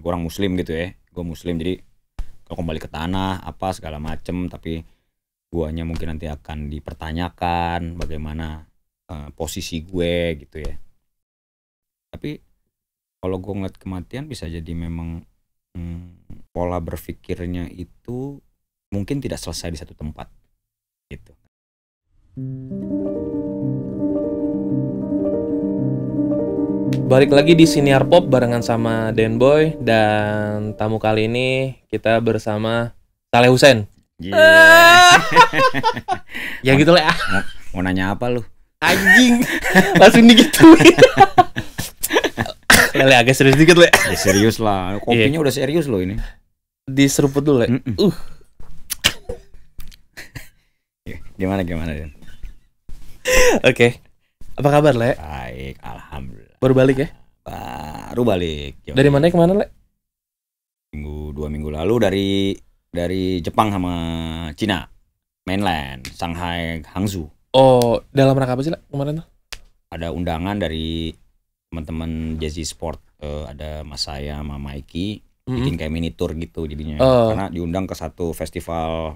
gue orang muslim gitu ya gue muslim jadi kalau kembali ke tanah apa segala macem tapi guanya mungkin nanti akan dipertanyakan bagaimana uh, posisi gue gitu ya tapi kalau gue ngeliat kematian bisa jadi memang hmm, pola berpikirnya itu mungkin tidak selesai di satu tempat gitu. Thank you. Balik lagi di Siniar Pop barengan sama Den Boy dan tamu kali ini kita bersama Saleh Husen. Yeah. ya gitu lah. Mau, mau nanya apa lu? Anjing. Langsung gitu Lele agak serius dikit, Le. Ya, serius lah. Iya. Kopinya yeah. udah serius loh ini. Diseruput dulu, Le. Mm -mm. Uh. Ya, gimana gimana, Den? Oke. Okay. Apa kabar, Le? Baik, alhamdulillah. Baru balik ya? Baru balik. Yoi. Dari mana ke mana, Le? Minggu dua minggu lalu dari dari Jepang sama Cina mainland Shanghai Hangzhou. Oh, dalam rangka apa sih, Le? Kemarin tuh? Ada undangan dari teman-teman Jazzy Sport uh, ada Mas saya sama Mikey mm-hmm. bikin kayak mini tour gitu jadinya uh. karena diundang ke satu festival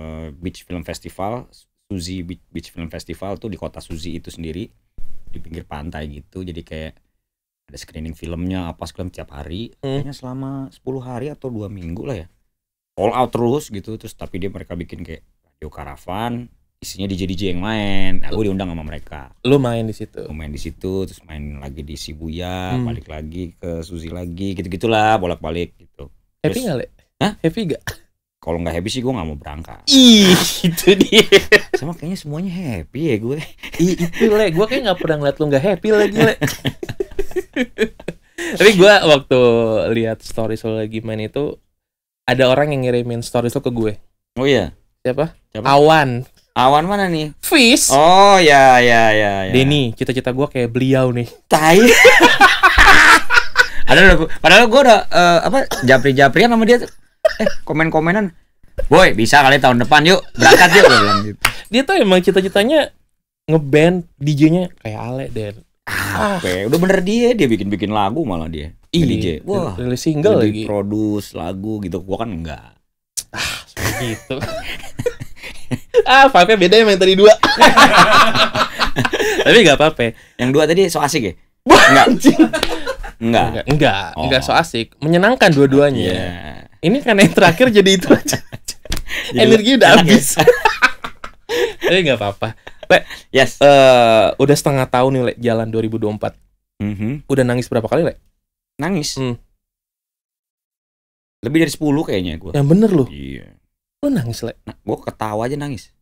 uh, beach film festival Suzy Beach, Film Festival tuh di kota Suzy itu sendiri di pinggir pantai gitu jadi kayak ada screening filmnya apa film tiap hari hmm. kayaknya selama 10 hari atau dua minggu lah ya all out terus gitu terus tapi dia mereka bikin kayak radio karavan isinya DJ DJ yang main aku nah, diundang sama mereka lu main di situ lu main di situ terus main lagi di Shibuya hmm. balik lagi ke Suzy lagi gitu gitulah bolak balik gitu terus, happy nggak le Hah? happy gak kalau nggak happy sih gue nggak mau berangkat. Ih, itu dia. Sama kayaknya semuanya happy ya gue. Ih, itu le, gue kayak nggak pernah ngeliat lo nggak happy lagi le. Tapi gue waktu lihat story lo lagi main itu ada orang yang ngirimin story lo ke gue. Oh iya. Siapa? Siapa? Awan. Awan mana nih? Fish. Oh ya ya ya. ya. Denny, cita-cita gue kayak beliau nih. Tai. Padahal, gue udah uh, apa japri-japrian sama dia eh komen-komenan boy bisa kali tahun depan yuk berangkat yuk iya, gitu. dia tuh emang cita-citanya ngeband DJ-nya kayak Ale dan ah, udah bener dia dia bikin-bikin lagu malah dia Iya, DJ wah rilis single lagi produce lagu gitu gua kan enggak ah gitu ah vibe beda yang tadi dua tapi nggak apa-apa yang dua tadi so asik ya enggak enggak enggak enggak, oh. enggak so asik menyenangkan dua-duanya yeah. Ini karena yang terakhir jadi itu aja. Energi udah ya? habis. Ya? Tapi nggak apa-apa. Lek, yes. Uh, udah setengah tahun nih, lek jalan 2024. Mm -hmm. Udah nangis berapa kali, lek? Nangis? Hmm. Lebih dari 10 kayaknya gue. Yang bener loh. Iya. Lo nangis, lek? Nah, gue ketawa aja nangis.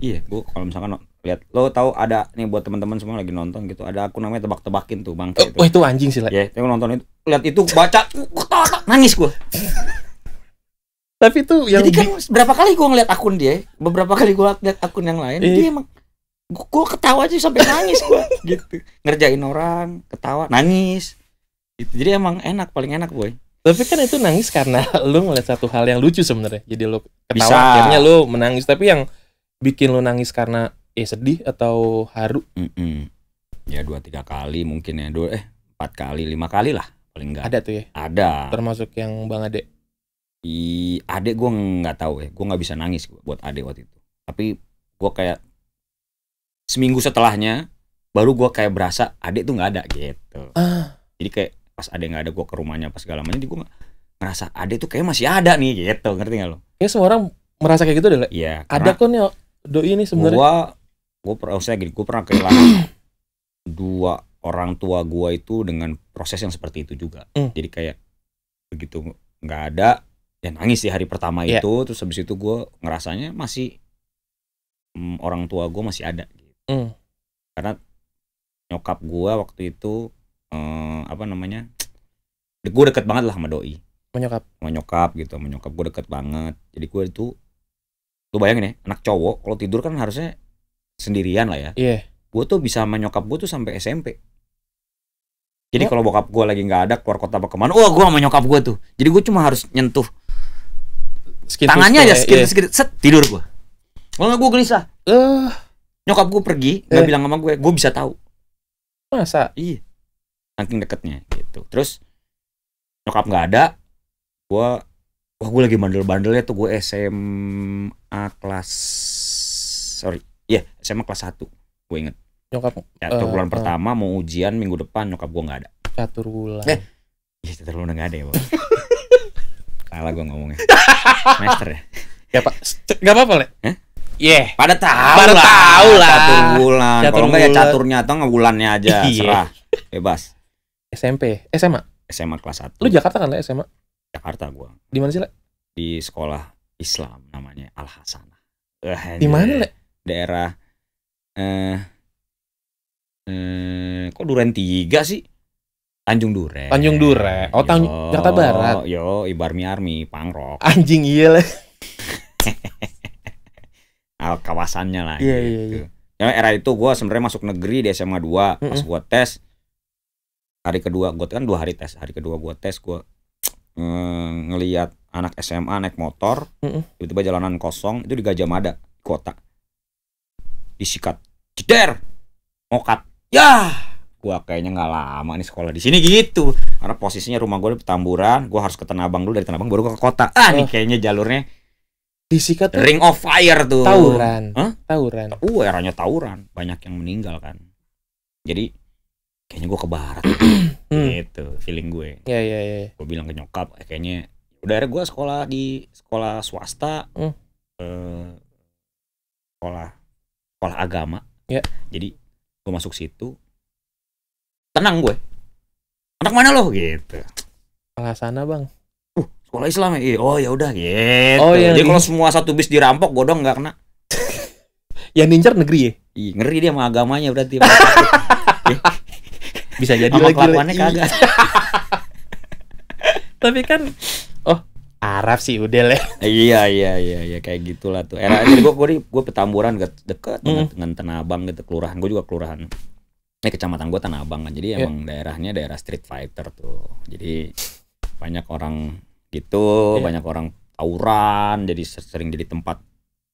Iya, gue kalau misalkan lihat lo tahu ada nih buat teman-teman semua lagi nonton gitu ada aku namanya tebak-tebakin tuh bang oh, oh, itu anjing sih lah ya yeah, nonton itu lihat itu baca uh, nangis gua tapi itu yang jadi kan berapa kali gua ngeliat akun dia beberapa kali gua ngeliat akun yang lain iya. dia emang gua ketawa aja sampai nangis gue gitu ngerjain orang ketawa nangis gitu. jadi emang enak paling enak boy tapi kan itu nangis karena lu ngeliat satu hal yang lucu sebenarnya jadi lo ketawa Bisa. akhirnya lu menangis tapi yang bikin lu nangis karena eh sedih atau haru? Mm -mm. Ya dua tiga kali mungkin ya dua eh empat kali lima kali lah paling enggak. Ada tuh ya? Ada. Termasuk yang Bang adek I Ade gue nggak tahu ya, gue nggak bisa nangis buat adek waktu itu. Tapi gue kayak seminggu setelahnya baru gue kayak berasa adek tuh nggak ada gitu. uh. Jadi kayak pas adek nggak ada gue ke rumahnya pas segala macam, jadi gue ngerasa adek tuh kayak masih ada nih gitu, ngerti gak lo? Ya semua orang merasa kayak gitu deh. ya Ada kok nih oh, doi ini sebenarnya. Gua gue pernah oh, saya gini gue pernah kehilangan dua orang tua gue itu dengan proses yang seperti itu juga mm. jadi kayak begitu nggak ada ya nangis di hari pertama yeah. itu terus habis itu gue ngerasanya masih mm, orang tua gue masih ada gitu. mm. karena nyokap gue waktu itu eh, apa namanya gue deket banget lah sama doi menyokap menyokap gitu menyokap gue deket banget jadi gue itu lu bayangin ya anak cowok kalau tidur kan harusnya sendirian lah ya. Iya. Yeah. Gue tuh bisa menyokap gue tuh sampai SMP. Jadi oh. kalau bokap gue lagi nggak ada keluar kota apa kemana, wah oh, gue menyokap gue tuh. Jadi gue cuma harus nyentuh skin tangannya aja, skin, yeah. skin, set tidur gue. Kalau nggak gue gelisah. Uh, nyokap gue pergi, nggak yeah. bilang sama gue, gue bisa tahu. Masa? Iya. Saking deketnya gitu. Terus nyokap nggak ada, gue wah gue lagi bandel-bandelnya tuh gue SMA kelas sorry Iya, yeah, SMA kelas 1. Gue inget. Nyokap catur uh, bulan uh, pertama mau ujian minggu depan nyokap gue nggak ada. Catur bulan. Eh, ya catur bulan nggak ada ya, Bos. Salah gue ngomongnya. Master ya. Ya, Pak. Enggak apa-apa, Le. Ya, Yeah. Pada tahu Pada lah. tahu lah. Catur bulan. Kalau enggak ya caturnya atau enggak bulannya aja, iya. serah. Bebas. SMP, SMA. SMA kelas 1. Lu Jakarta kan, Le, SMA? Jakarta gua. Di mana sih, Le? Di sekolah Islam namanya Al Hasanah. Eh, Di mana, Le? daerah eh, eh kok Duren tiga sih? Tanjung Duren. Tanjung Duren. Oh, Tanjung Jakarta Barat. Yo, Ibarmi Army, Pangrok. Anjing iya lah. kawasannya lah. Iya, gitu. iya, iya. Ya, era itu gue sebenarnya masuk negeri di SMA dua mm -hmm. pas gue tes hari kedua gue kan dua hari tes hari kedua gue tes gue eh, ngelihat anak SMA naik motor tiba-tiba mm -hmm. jalanan kosong itu di Gajah Mada kota disikat ceder mokat ya gua kayaknya nggak lama nih sekolah di sini gitu karena posisinya rumah gua di petamburan gua harus ke tanah abang dulu dari tanah abang baru gua ke kota ah oh. nih kayaknya jalurnya disikat tuh ring of fire tuh tauran huh? tauran uh eranya tauran banyak yang meninggal kan jadi kayaknya gua ke barat hmm. gitu feeling gue ya ya ya gua bilang ke nyokap eh, kayaknya udah gua sekolah di sekolah swasta hmm. eh, sekolah sekolah agama ya yeah. jadi gue masuk situ tenang gue anak mana lo gitu sana bang uh sekolah Islam ya oh ya udah gitu oh, iya, jadi kalau iya. semua satu bis dirampok gue dong nggak kena yang nincer negeri ya Ih, ngeri dia sama agamanya berarti bisa jadi sama lagi kelakuannya kagak tapi kan oh Arab sih udah ya. lah. iya iya iya iya kayak gitulah tuh. Era jadi gue gue gue petamburan deket, deket mm. dengan Tanah Abang gitu kelurahan gue juga kelurahan. Ini eh, kecamatan gue Tanah Abang kan jadi yeah. emang daerahnya daerah street fighter tuh. Jadi banyak orang gitu, yeah. banyak orang tawuran, jadi sering jadi tempat.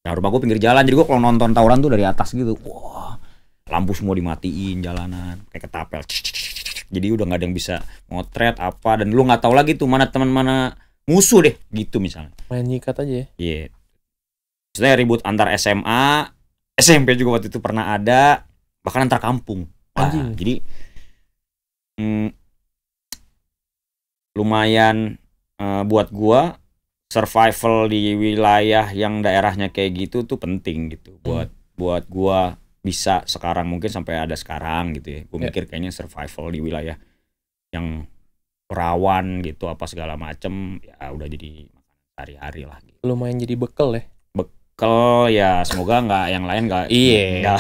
Nah rumah gue pinggir jalan, jadi gue kalau nonton tawuran tuh dari atas gitu, wah lampu semua dimatiin jalanan, kayak ketapel. Jadi udah nggak ada yang bisa motret apa dan lu nggak tahu lagi tuh mana teman mana musuh deh gitu misalnya main nyikat aja ya iya yeah. Maksudnya ribut antar SMA SMP juga waktu itu pernah ada bahkan antar kampung Wah, jadi mm, lumayan uh, buat gua survival di wilayah yang daerahnya kayak gitu tuh penting gitu hmm. buat hmm. buat gua bisa sekarang mungkin sampai ada sekarang gitu ya. gua yeah. mikir kayaknya survival di wilayah yang perawan gitu apa segala macem ya udah jadi hari hari lah gitu. lumayan jadi bekel ya bekel ya semoga nggak yang lain nggak iya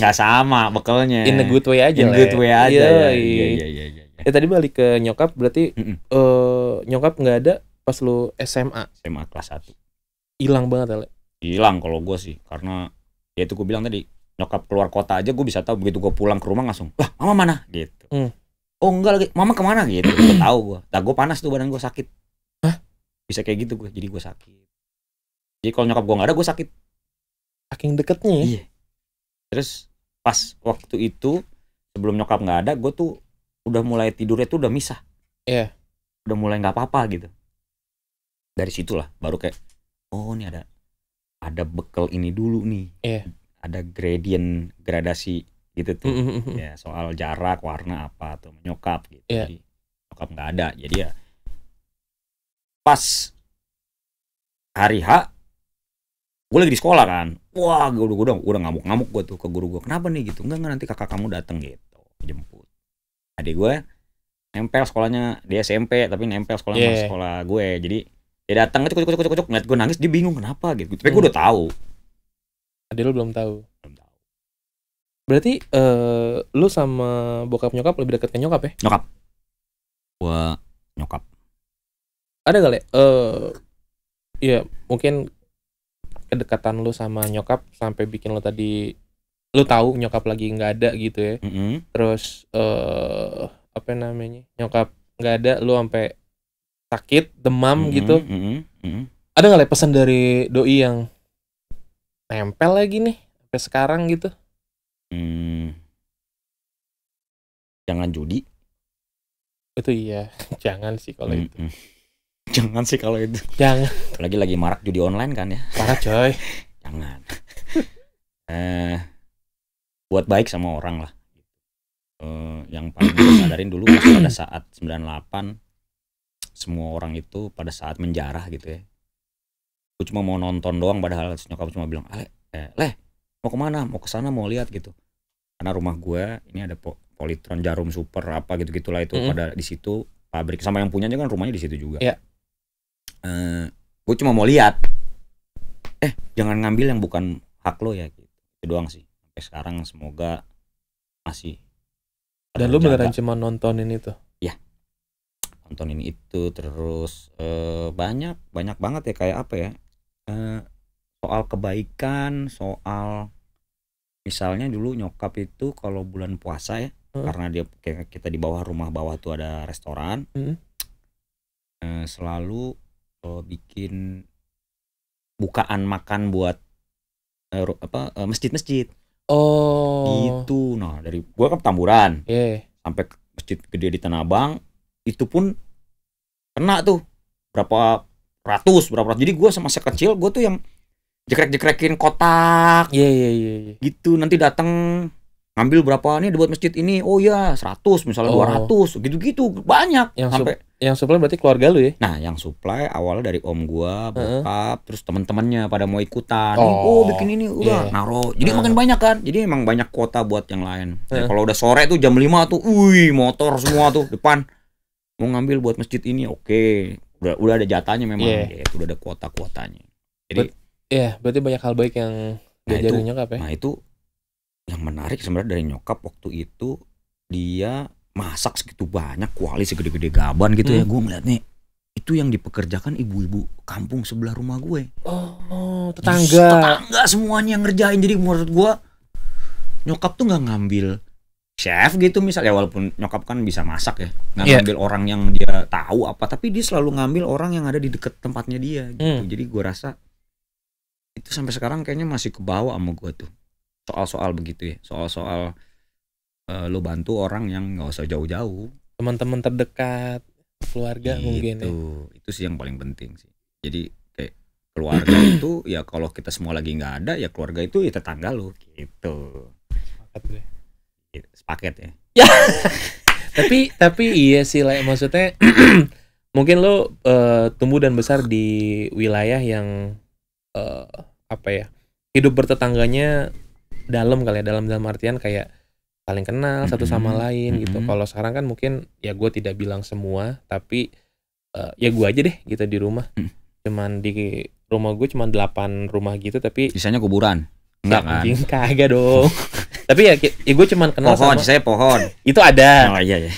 nggak sama bekelnya in the good way aja in good ya. way iya, ya. aja iya iya iya iya ya, ya. ya tadi balik ke nyokap berarti mm -mm. Uh, nyokap nggak ada pas lu SMA SMA kelas 1 hilang banget Ale hilang kalau gue sih karena ya itu gue bilang tadi nyokap keluar kota aja gue bisa tahu begitu gue pulang ke rumah langsung lah mama mana gitu mm oh enggak lagi mama kemana gitu gue tahu gue tak gue panas tuh badan gue sakit Hah? bisa kayak gitu gue jadi gue sakit jadi kalau nyokap gue nggak ada gue sakit saking deketnya ya iya. terus pas waktu itu sebelum nyokap nggak ada gue tuh udah mulai tidurnya tuh udah misah iya yeah. udah mulai nggak apa-apa gitu dari situlah baru kayak oh ini ada ada bekal ini dulu nih yeah. ada gradient gradasi gitu tuh mm -hmm. ya soal jarak warna apa atau menyokap gitu yeah. jadi nyokap nggak ada jadi ya pas hari H gue lagi di sekolah kan wah gue udah gue udah ngamuk-ngamuk gue tuh ke guru gue kenapa nih gitu enggak enggak nanti kakak kamu dateng gitu jemput adik gue nempel sekolahnya di SMP tapi nempel sekolah yeah. sekolah gue jadi dia datang itu kucuk kucuk kucuk ngeliat gue nangis dia bingung kenapa gitu tapi hmm. gue udah tahu adik lo belum tahu Berarti uh, lu sama bokap nyokap lebih deket ke nyokap ya? Nyokap. Gua nyokap. Ada kali eh uh, ya mungkin kedekatan lu sama nyokap sampai bikin lu tadi lu tahu nyokap lagi nggak ada gitu ya. Mm -hmm. Terus eh uh, apa namanya? Nyokap nggak ada lu sampai sakit, demam mm -hmm. gitu. Mm -hmm. Mm -hmm. Ada pesan dari doi yang nempel lagi nih sampai sekarang gitu? Hmm. Jangan judi. Itu iya, hmm, hmm. jangan sih kalau itu. Jangan sih kalau itu. Jangan. Lagi lagi marak judi online kan ya. Parah coy. jangan. eh buat baik sama orang lah. Eh, yang paling gue sadarin dulu pas pada saat 98 semua orang itu pada saat menjarah gitu ya. Gue cuma mau nonton doang padahal nyokap cuma bilang, "Ale, eh, leh, mau kemana mau ke sana mau lihat gitu karena rumah gue ini ada po Politron Jarum Super apa gitu gitulah itu mm pada di situ pabrik sama yang punyanya kan rumahnya di situ juga yeah. Iya. uh, gue cuma mau lihat eh jangan ngambil yang bukan hak lo ya gitu itu doang sih sampai sekarang semoga masih dan lu beneran cuma ini tuh? ya nonton ini itu terus uh, banyak banyak banget ya kayak apa ya uh, soal kebaikan soal misalnya dulu nyokap itu kalau bulan puasa ya hmm. karena dia kayak kita di bawah rumah bawah tuh ada restoran hmm. eh, selalu eh, bikin bukaan makan buat eh, apa eh, masjid-masjid oh gitu nah dari gua kan tamburan yeah. sampai masjid gede di Tanah Abang itu pun kena tuh berapa ratus berapa ratus jadi gua sama kecil gua tuh yang jekrek-jekrekin kotak. Iya iya iya. iya. Gitu nanti datang ngambil berapa nih dibuat masjid ini. Oh iya, 100 misalnya oh. 200, gitu-gitu banyak. Yang sampai yang supply berarti keluarga lu ya? Nah, yang supply awalnya dari om gua, bokap, uh terus teman-temannya pada mau ikutan. Oh, oh bikin ini udah yeah. naro. Jadi uh makin banyak kan. Jadi emang banyak kuota buat yang lain. Uh-huh. kalau udah sore tuh jam 5 tuh, wih motor semua tuh depan mau ngambil buat masjid ini. Oke, okay. udah udah ada jatanya memang. Yeah. Ya, gitu, udah ada kuota-kuotanya. Jadi But Iya, berarti banyak hal baik yang nah, diajarin nyokap ya. Nah, itu yang menarik sebenarnya dari nyokap waktu itu dia masak segitu banyak kuali segede-gede gaban gitu ya. hmm. ya gue ngeliat nih itu yang dipekerjakan ibu-ibu kampung sebelah rumah gue oh, tetangga Just, tetangga semuanya yang ngerjain jadi menurut gue nyokap tuh nggak ngambil chef gitu misalnya walaupun nyokap kan bisa masak ya nggak yeah. ngambil orang yang dia tahu apa tapi dia selalu ngambil orang yang ada di deket tempatnya dia gitu hmm. jadi gue rasa itu sampai sekarang kayaknya masih kebawa sama gue tuh soal-soal begitu ya soal-soal uh, eh, lo bantu orang yang nggak usah jauh-jauh teman-teman terdekat keluarga gitu. mungkin itu ya. itu sih yang paling penting sih jadi kayak keluarga itu ya kalau kita semua lagi nggak ada ya keluarga itu ya tetangga lo gitu sepakat deh iya, sepaket ya ya tapi tapi iya sih lah maksudnya mungkin lo uh, eh, tumbuh dan besar di wilayah yang uh, apa ya hidup bertetangganya dalam kali ya dalam dalam artian kayak saling kenal mm -hmm. satu mm-hmm. sama lain mm -hmm. gitu mm-hmm. kalau sekarang kan mungkin ya gue tidak bilang semua tapi uh, ya gue aja deh gitu di rumah mm. cuman di rumah gue cuman delapan rumah gitu tapi sisanya kuburan enggak ya, kan kagak dong tapi ya, ya gue cuman kenal pohon sama, saya pohon itu ada oh, iya, iya.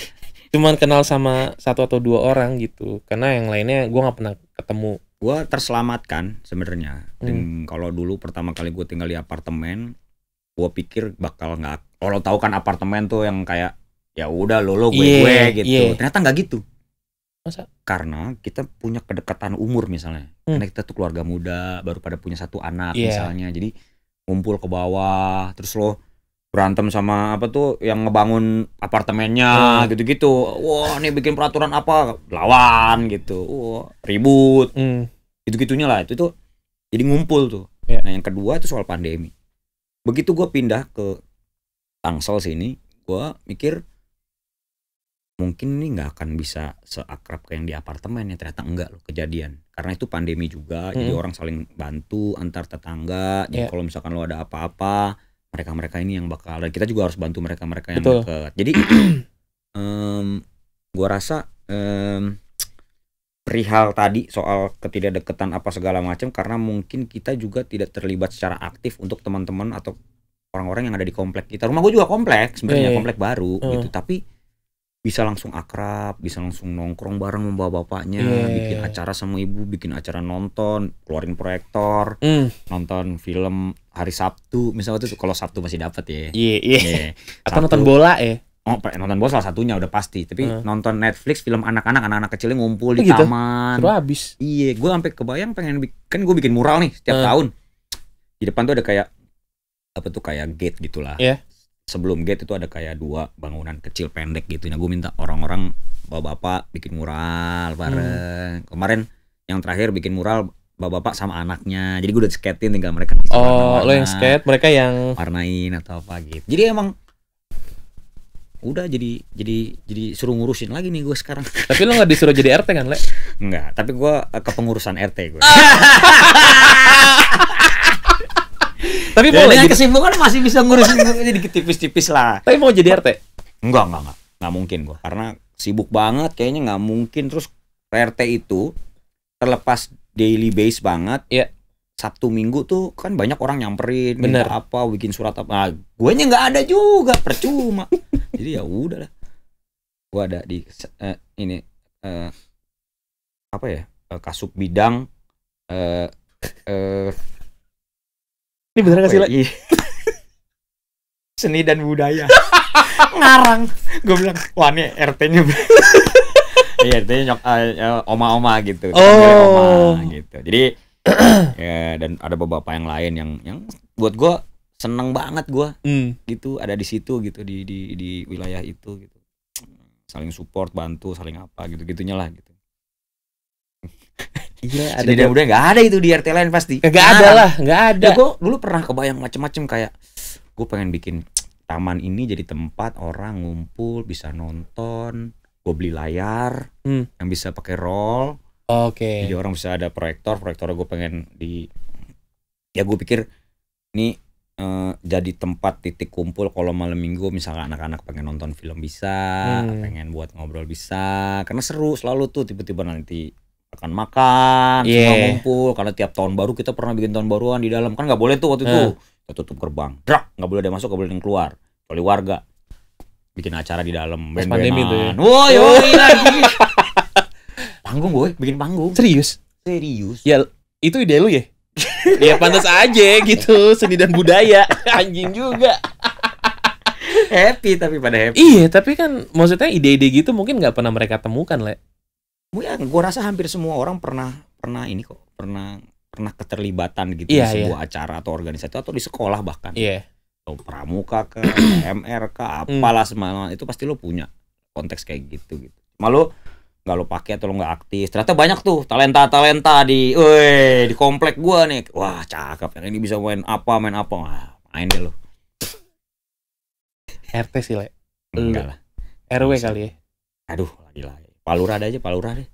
cuman kenal sama satu atau dua orang gitu karena yang lainnya gue nggak pernah ketemu gue terselamatkan sebenarnya. Hmm. Kalau dulu pertama kali gue tinggal di apartemen, gue pikir bakal nggak. Kalau tahu kan apartemen tuh yang kayak ya udah lo lo gue yeah, gue gitu. Yeah. Ternyata nggak gitu. Masa? Karena kita punya kedekatan umur misalnya. Hmm. Karena kita tuh keluarga muda, baru pada punya satu anak yeah. misalnya. Jadi ngumpul ke bawah, terus lo berantem sama apa tuh yang ngebangun apartemennya hmm. gitu-gitu. Wah, ini bikin peraturan apa? Lawan gitu. Wah, ribut. Hmm. Gitu-gitunya lah. Itu tuh jadi ngumpul tuh. Yeah. Nah, yang kedua itu soal pandemi. Begitu gue pindah ke Tangsel sini, gue mikir mungkin ini nggak akan bisa seakrab kayak yang di apartemen ya ternyata enggak loh kejadian karena itu pandemi juga hmm. jadi orang saling bantu antar tetangga yeah. jadi ya. kalau misalkan lo ada apa-apa mereka-mereka ini yang bakal dan kita juga harus bantu mereka-mereka yang Betul. dekat. Jadi um, gua rasa um, perihal tadi soal ketidakdeketan apa segala macam karena mungkin kita juga tidak terlibat secara aktif untuk teman-teman atau orang-orang yang ada di komplek kita. Rumah gua juga kompleks, sebenarnya yeah. Iya. komplek baru uh. gitu, oh. tapi bisa langsung akrab, bisa langsung nongkrong bareng membawa bapaknya, yeah, bikin iya, iya. acara sama ibu, bikin acara nonton, keluarin proyektor, mm. nonton film hari Sabtu, misalnya itu kalau Sabtu masih dapat ya. Iya, yeah, iya. Yeah. Atau nonton bola ya. Oh, nonton bola salah satunya udah pasti, tapi uh. nonton Netflix film anak-anak, anak-anak yang ngumpul oh, di gitu? taman. Terus habis. Iya, gue sampai kebayang pengen kan gue bikin mural nih setiap uh. tahun. Di depan tuh ada kayak apa tuh kayak gate gitulah. Yeah sebelum gate itu ada kayak dua bangunan kecil pendek gitu. Nah gue minta orang-orang bapak-bapak bikin mural hmm. bareng. Hmm. Kemarin yang terakhir bikin mural bapak-bapak sama anaknya. Jadi gue udah skatein tinggal mereka ngisi Oh, lo yang skate, mereka yang warnain atau apa gitu. Jadi emang udah jadi jadi jadi suruh ngurusin lagi nih gue sekarang tapi lo nggak disuruh jadi RT kan le nggak tapi gue eh, kepengurusan RT gue Tapi boleh jadi kesimpulan masih bisa ngurusin jadi tipis-tipis lah. Tapi mau jadi RT? Enggak, enggak, enggak. Enggak mungkin gua karena sibuk banget kayaknya enggak mungkin terus RT itu terlepas daily base banget. Iya. Yeah. Sabtu Minggu tuh kan banyak orang nyamperin, Bener. minta apa, bikin surat apa. Nah, nya nggak ada juga, percuma. Jadi ya udah lah. Gua ada di uh, ini uh, apa ya? Uh, kasub bidang uh, uh, ini bener gak sih, lagi Seni dan budaya. Ngarang. Gue bilang, wah ini RT-nya. Iya, RT-nya nyok, oma eh, eh, oma-oma gitu. Oh. Oma, gitu. Jadi, ya, dan ada beberapa yang lain yang yang buat gue seneng banget gue hmm. gitu ada di situ gitu di di di wilayah itu gitu saling support bantu saling apa gitu gitunya lah gitu Iya, ada Sedih udah nggak ada itu di RT lain pasti. Nggak ada lah, nggak ada. Ya, gue dulu pernah kebayang macem-macem kayak gue pengen bikin taman ini jadi tempat orang ngumpul bisa nonton. Gue beli layar hmm. yang bisa pakai roll. Oke. Okay. Jadi orang bisa ada proyektor, proyektor gue pengen di. Ya gue pikir ini uh, jadi tempat titik kumpul kalau malam minggu misalnya anak-anak pengen nonton film bisa, hmm. pengen buat ngobrol bisa, karena seru selalu tuh tiba-tiba nanti akan makan yeah. semua ngumpul karena tiap tahun baru kita pernah bikin tahun baruan di dalam kan nggak boleh tuh waktu uh. itu kita tutup gerbang drak nggak boleh ada masuk nggak boleh ada yang keluar kecuali warga bikin acara di dalam band pandemi itu ya? woi woi oh. lagi panggung boy bikin panggung serius serius ya itu ide lu ya ya pantas aja gitu seni dan budaya anjing juga happy tapi pada happy iya tapi kan maksudnya ide-ide gitu mungkin nggak pernah mereka temukan le gue ya gue rasa hampir semua orang pernah pernah ini kok pernah pernah keterlibatan gitu yeah, di sebuah yeah. acara atau organisasi atau di sekolah bahkan yeah. atau pramuka ke MR ke apalah mm. itu pasti lo punya konteks kayak gitu gitu malu nggak lo pakai atau lo nggak aktif ternyata banyak tuh talenta talenta di eh di komplek gue nih wah cakep yang ini bisa main apa main apa wah, main deh lo RT sih le enggak lah RW kali ya aduh lagi lah ya. Palura ada aja Palura deh.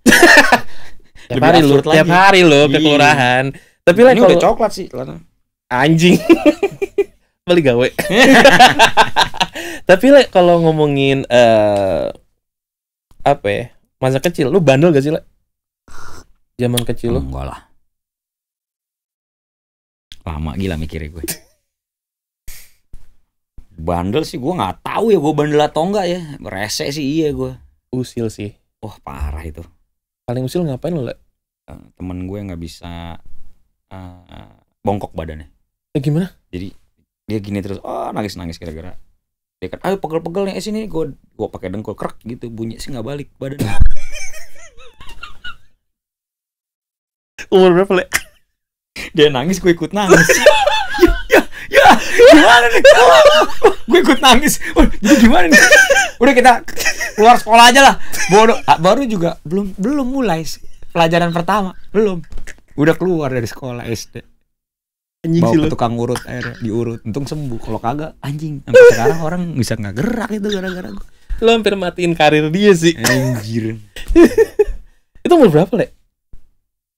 tiap hari lu, tiap hari lu ke iya. kelurahan. Tapi lah kalau coklat sih lana. Anjing. Beli gawe. Tapi lah kalau ngomongin uh, apa ya? Masa kecil lu bandel gak sih, lah? Zaman kecil lu? Enggak lah. Lama gila mikirnya gue. bandel sih gue nggak tahu ya gue bandel atau enggak ya. Rese sih iya gue. Usil sih wah parah itu paling usil ngapain lo eh, temen gue nggak bisa uh, bongkok badannya eh, gimana jadi dia gini terus oh nangis nangis gara-gara dia kan ayo pegel-pegel nih eh, sini gue gue pakai dengkul krek gitu bunyi sih nggak balik badan umur berapa le dia nangis gue ikut nangis gimana nih gue ikut nangis jadi gimana nih udah kita keluar sekolah aja lah bodoh ah, baru juga belum belum mulai pelajaran pertama belum udah keluar dari sekolah SD anjing bawa ke tukang urut air diurut untung sembuh kalau kagak anjing sampai sekarang orang bisa nggak gerak itu gara-gara gue lo hampir matiin karir dia sih anjir itu umur berapa le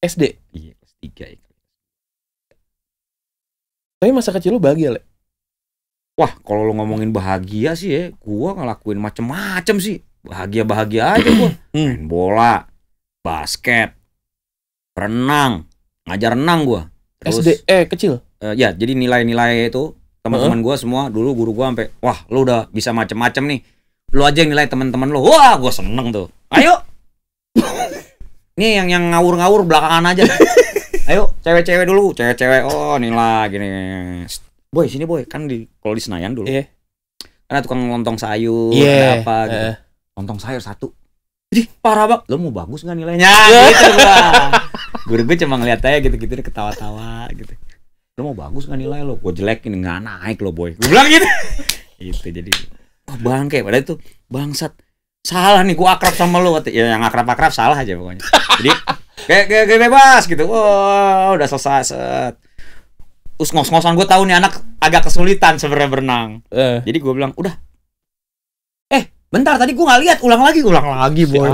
SD iya tiga itu ya. tapi masa kecil lo bahagia le Wah, kalau lo ngomongin bahagia sih ya, gua ngelakuin macem-macem sih. Bahagia-bahagia aja gua. Hmm. Main bola, basket, renang, ngajar renang gua. Terus, SD eh kecil. Uh, ya, jadi nilai-nilai itu teman-teman gua semua dulu guru gua sampai, wah, lo udah bisa macem-macem nih. Lo aja yang nilai teman-teman lo. Wah, gua seneng tuh. Ayo. nih yang yang ngawur-ngawur belakangan aja. Ayo, cewek-cewek dulu, cewek-cewek. Oh, nilai gini boy sini boy kan di kalau di Senayan dulu yeah. karena tukang lontong sayur yeah. ada apa gitu. lontong sayur satu jadi parah bang lo mau bagus nggak nilainya iya. gitu gua guru gue cuma ngeliat aja gitu-gitu ketawa-tawa gitu lo mau bagus nggak nilai lo gue jelek ini nggak naik lo boy gue bilang gitu itu jadi oh, bangke pada itu bangsat salah nih gue akrab sama lo ya yang akrab akrab salah aja pokoknya jadi kayak kayak, bebas gitu oh udah selesai set us ngos-ngosan gue tahu nih anak agak kesulitan sebenarnya berenang. Uh. Jadi gue bilang, udah. Eh, bentar tadi gue nggak lihat, ulang lagi, ulang lagi, boy.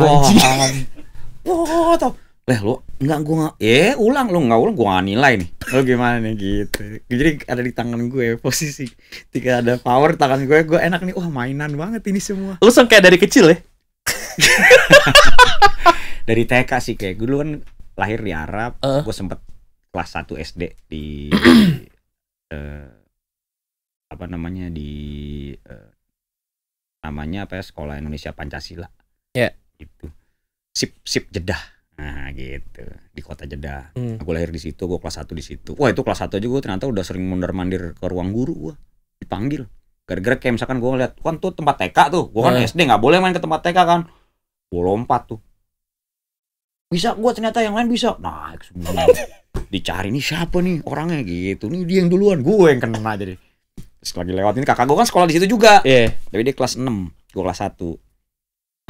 Oh, tau. Leh lu nggak gue nggak, eh ulang lu nggak ulang gue nggak nilai nih. Lo gimana nih gitu. Jadi ada di tangan gue ya, posisi ketika ada power tangan gue, gue enak nih. Wah mainan banget ini semua. Lu sang kayak dari kecil ya? dari TK sih kayak gue dulu kan lahir di Arab, uh. Eh. gue sempet kelas 1 SD di eh, apa namanya di eh, namanya apa ya Sekolah Indonesia Pancasila. Ya. Yeah. Gitu. Sip sip Jeddah. Nah gitu di kota Jeddah. Hmm. Aku lahir di situ, gua kelas 1 di situ. Wah itu kelas 1 aja gua ternyata udah sering mundar mandir ke ruang guru gua dipanggil. Gara-gara kayak misalkan gua ngeliat kan tuh tempat TK tuh, gua kan yeah. SD nggak boleh main ke tempat TK kan. Gua lompat tuh bisa gua ternyata yang lain bisa nah semua dicari nih siapa nih orangnya gitu nih dia yang duluan gue yang kena jadi terus lagi lewat ini kakak gue kan sekolah di situ juga yeah. tapi dia kelas 6 gue kelas satu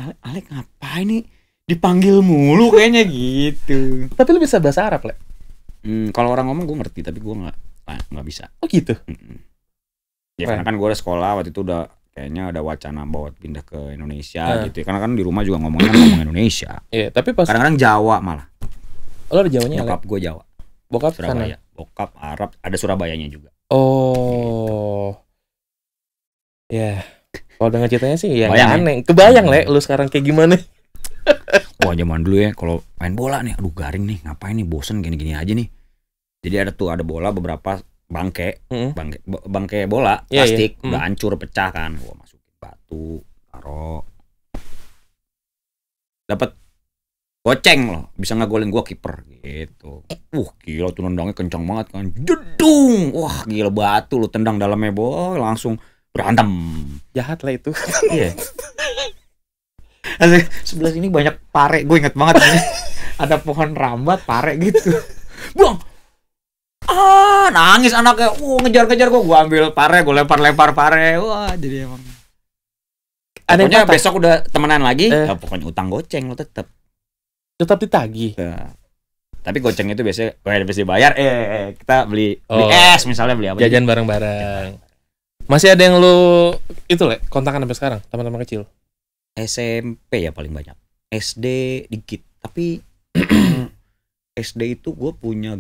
Alek, Alek ngapain nih dipanggil mulu kayaknya gitu tapi lu bisa bahasa Arab lek hmm, kalau orang ngomong gue ngerti tapi gue nggak nggak bisa oh gitu mm -mm. ya Wah. karena kan gue udah sekolah waktu itu udah kayaknya ada wacana buat pindah ke Indonesia nah. gitu ya. Karena kan di rumah juga ngomongnya ngomong Indonesia. Iya, yeah, tapi pas kadang-kadang Jawa malah. Lo oh, ada Jawanya. Bokap gue Jawa. Bokap Surabaya. Sana. Bokap Arab, ada Surabayanya juga. Oh. Gitu. Ya. Yeah. Kalau dengar ceritanya sih ya Bayang, ya? aneh. Ya? Kebayang, Le, lu sekarang kayak gimana? Wah, zaman dulu ya kalau main bola nih, aduh garing nih, ngapain nih bosen gini-gini aja nih. Jadi ada tuh ada bola beberapa bangke, mm bangke, bangke bola yeah, iya. plastik yeah. udah hancur pecah kan. Gua masukin batu, taro. Dapat goceng loh, bisa ngegolin gua kiper gitu. Uh, gila tuh nendangnya kencang banget kan. Jedung. Wah, gila batu lu tendang dalamnya boy, langsung berantem. Jahat lah itu. Iya. yeah. Sebelah sini banyak pare, gue inget banget ini. Ada pohon rambat, pare gitu. Buang, ah nangis anaknya uh ngejar-ngejar gue gue ambil pare gue lempar-lempar pare wah jadi emang ada pokoknya besok udah temenan lagi eh. ya, pokoknya utang goceng lo tetep tetap ditagih nah. tapi goceng itu biasanya kayak biasa bayar, eh, eh, eh kita beli oh. beli es misalnya beli apa jajan bareng-bareng masih ada yang lu itu le kontakan sampai sekarang teman-teman kecil SMP ya paling banyak SD dikit tapi SD itu gue punya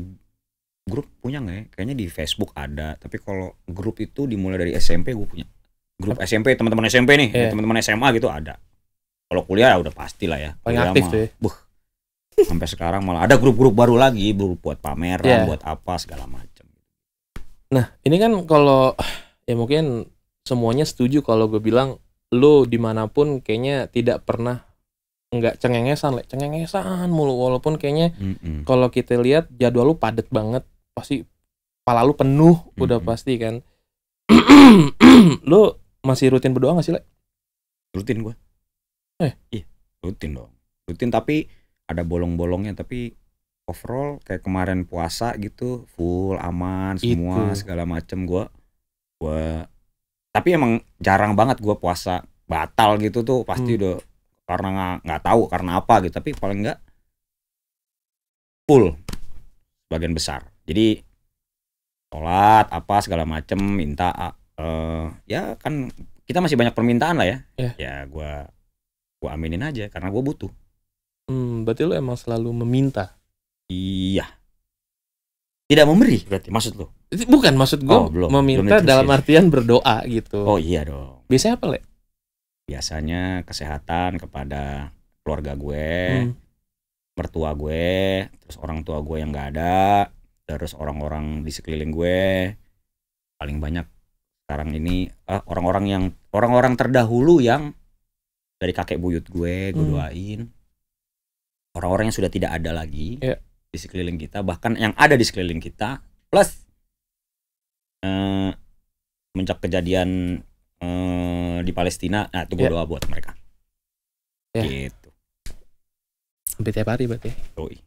grup punya nggak ya? Kayaknya di Facebook ada, tapi kalau grup itu dimulai dari SMP gue punya. Grup Apa? SMP, teman-teman SMP nih, yeah. teman-teman SMA gitu ada. Kalau kuliah ya udah pasti lah ya. Paling kuliah aktif mah, tuh ya. Buh, sampai sekarang malah ada grup-grup baru lagi, grup buat pameran, yeah. buat apa segala macam. Nah, ini kan kalau ya mungkin semuanya setuju kalau gue bilang lo dimanapun kayaknya tidak pernah nggak cengengesan, lek cengengesan mulu walaupun kayaknya mm -mm. kalau kita lihat jadwal lu padet banget pasti kepala lu penuh mm -hmm. udah pasti kan lu masih rutin berdoa gak sih le rutin gue eh iya rutin dong rutin tapi ada bolong-bolongnya tapi overall kayak kemarin puasa gitu full aman semua Itu. segala macem gue gue tapi emang jarang banget gue puasa batal gitu tuh pasti hmm. udah karena nggak nggak tahu karena apa gitu tapi paling nggak full bagian besar jadi sholat apa segala macem minta uh, ya kan kita masih banyak permintaan lah ya yeah. ya gue gue aminin aja karena gue butuh hmm, berarti lo emang selalu meminta iya tidak memberi berarti maksud lo bukan maksud gue oh, belum, meminta belum dalam artian berdoa gitu oh iya dong biasanya apa le biasanya kesehatan kepada keluarga gue hmm. mertua gue terus orang tua gue yang nggak ada terus orang-orang di sekeliling gue paling banyak sekarang ini eh, orang-orang ah, yang orang-orang terdahulu yang dari kakek buyut gue gue hmm. doain orang-orang yang sudah tidak ada lagi yeah. di sekeliling kita bahkan yang ada di sekeliling kita plus eh, kejadian eh, di Palestina nah itu gue yeah. doa buat mereka yeah. gitu sampai tiap hari berarti Doi. Ya?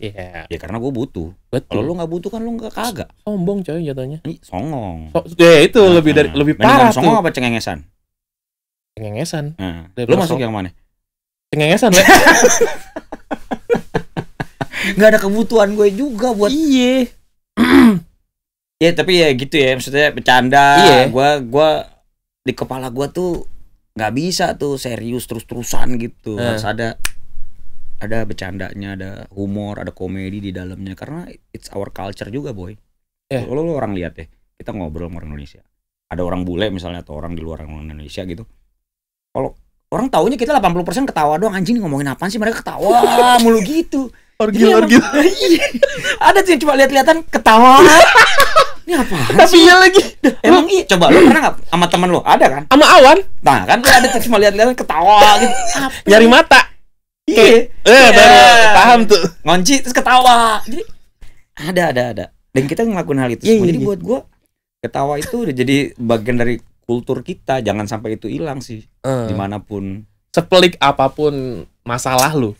Iya. Ya karena gue butuh. Betul. Kalau lo nggak butuh kan lo nggak kagak. Sombong coy jatuhnya. songong. So, ya itu nah, lebih dari nah. lebih parah songong tuh. apa cengengesan? Cengengesan. Nah. Lo masuk yang mana? Cengengesan, ya. nggak ada kebutuhan gue juga buat Iya. ya tapi ya gitu ya maksudnya bercanda iya. gue gua di kepala gue tuh nggak bisa tuh serius terus-terusan gitu. Eh. Harus ada ada bercandanya, ada humor, ada komedi di dalamnya karena it's our culture juga, boy. Yeah. Lo, lo orang lihat deh, ya, kita ngobrol sama orang Indonesia. Ada orang bule misalnya atau orang di luar orang Indonesia gitu. Kalau orang taunya kita 80% ketawa doang, anjing ngomongin apa sih mereka ketawa mulu gitu. Orgil, orgil. Iya. ada sih cuma lihat-lihatan ketawa. Ini apa? Tapi iya lagi. Emang iya, coba lo pernah nggak sama teman lo? Ada kan? Sama Awan? Nah, kan lo ada cuma lihat-lihatan ketawa gitu. Nyari mata. Iya. Eh, iya. baru paham tuh. Ngonci terus ketawa. Jadi ada ada ada. Dan kita ngelakuin hal itu. Yeah, semua. Iya, jadi yeah. buat gua ketawa itu udah jadi bagian dari kultur kita. Jangan sampai itu hilang sih. Hmm. Dimanapun. Sepelik apapun masalah lu.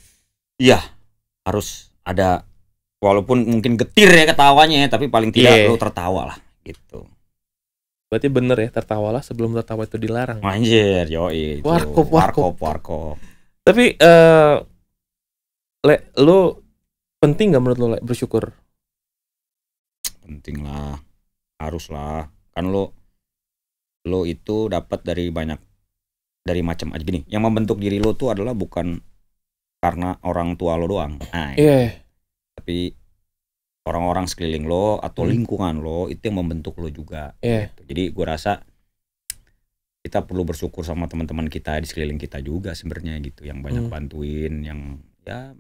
Iya. Harus ada walaupun mungkin getir ya ketawanya ya, tapi paling tidak yeah. lu tertawa lah gitu. Berarti bener ya tertawalah sebelum tertawa itu dilarang. Anjir, yoi. Warkop, warkop, warkop. warkop tapi uh, eh, le lu penting nggak menurut lo le, bersyukur penting lah harus lah kan lo lo itu dapat dari banyak dari macam aja gini yang membentuk diri lo tuh adalah bukan karena orang tua lo doang nah, yeah. Iya. tapi orang-orang sekeliling lo atau hmm. lingkungan lo itu yang membentuk lo juga yeah. Gitu. jadi gue rasa kita perlu bersyukur sama teman-teman kita di sekeliling kita juga sebenarnya gitu yang banyak hmm. bantuin yang ya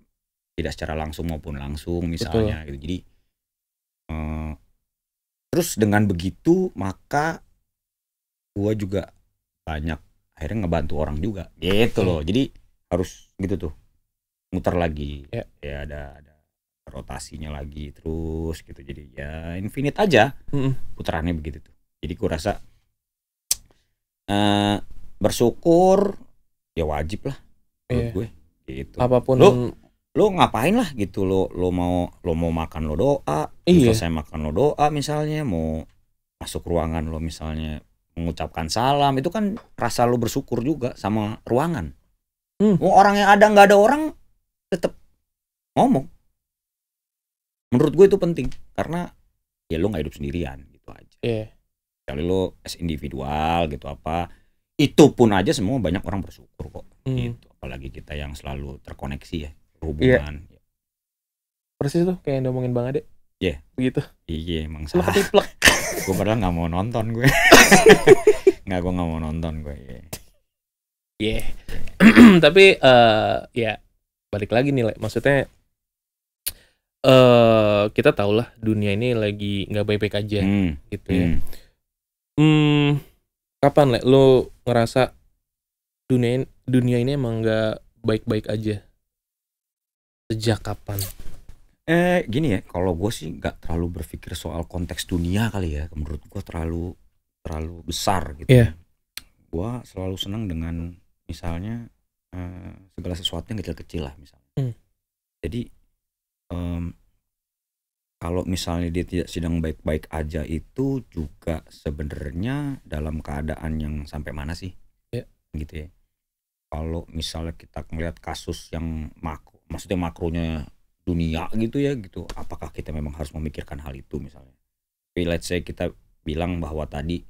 tidak secara langsung maupun langsung misalnya Betul. gitu jadi uh, terus dengan begitu maka gua juga banyak akhirnya ngebantu orang juga gitu loh hmm. jadi harus gitu tuh muter lagi yeah. ya ada ada rotasinya lagi terus gitu jadi ya infinite aja mm -hmm. putarannya begitu tuh jadi gua rasa uh, bersyukur ya wajib lah yeah. gue gitu apapun lu lu ngapain lah gitu lo lo mau lo mau makan lo doa iya. saya makan lo doa misalnya mau masuk ruangan lo misalnya mengucapkan salam itu kan rasa lo bersyukur juga sama ruangan hmm. orang yang ada nggak ada orang tetap ngomong menurut gue itu penting karena ya lo nggak hidup sendirian gitu aja yeah kecuali lo as individual gitu apa itu pun aja semua banyak orang bersyukur kok hmm. gitu apalagi kita yang selalu terkoneksi ya iya. hubungan yeah. persis tuh kayak yang ngomongin bang Ade Iya. Yeah. Begitu. Iya, emang salah. gue padahal nggak mau nonton gue. nggak gue nggak mau nonton gue. Iya. Yeah. Iya. Yeah. Tapi uh, ya balik lagi nih, maksudnya eh uh, kita tahulah dunia ini lagi nggak baik-baik aja hmm. gitu ya. Hmm hmm, kapan le lo ngerasa dunia dunia ini emang nggak baik-baik aja sejak kapan eh gini ya kalau gue sih nggak terlalu berpikir soal konteks dunia kali ya menurut gue terlalu terlalu besar gitu yeah. gue selalu senang dengan misalnya eh, segala sesuatu yang kecil-kecil lah misalnya hmm. jadi um, kalau misalnya dia tidak sedang baik-baik aja itu juga sebenarnya dalam keadaan yang sampai mana sih yeah. gitu ya kalau misalnya kita melihat kasus yang makro maksudnya makronya dunia gitu ya gitu apakah kita memang harus memikirkan hal itu misalnya tapi let's say kita bilang bahwa tadi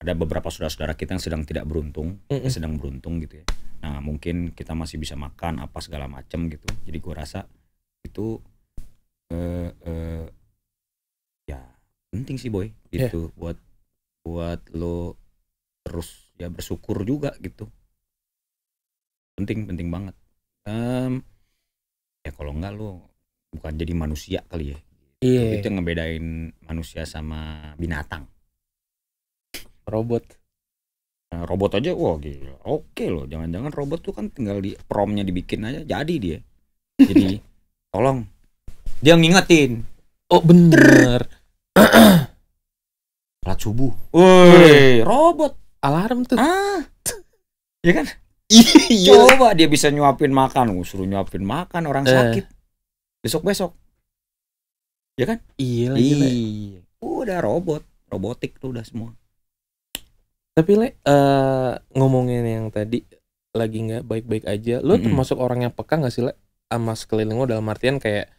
ada beberapa saudara-saudara kita yang sedang tidak beruntung mm -mm. sedang beruntung gitu ya nah mungkin kita masih bisa makan apa segala macam gitu jadi gua rasa itu uh, uh, ya penting sih boy iya. gitu yeah. buat buat lo terus ya bersyukur juga gitu penting penting banget um, ya kalau nggak lo bukan jadi manusia kali ya yeah. itu yang ngebedain manusia sama binatang robot nah, robot aja wah gila oke loh jangan-jangan robot tuh kan tinggal di promnya dibikin aja jadi dia jadi tolong dia ngingetin oh bener Pelat subuh. Woi, eh, robot alarm tuh. Ah. ya kan? Iya. Coba dia bisa nyuapin makan, oh, suruh nyuapin makan orang eh. sakit. Besok-besok. Ya kan? Iya. Iya. Udah robot, robotik tuh udah semua. Tapi le uh, ngomongin yang tadi lagi nggak baik-baik aja. Lo mm -hmm. termasuk orang yang peka nggak sih le? Sama sekeliling lo dalam artian kayak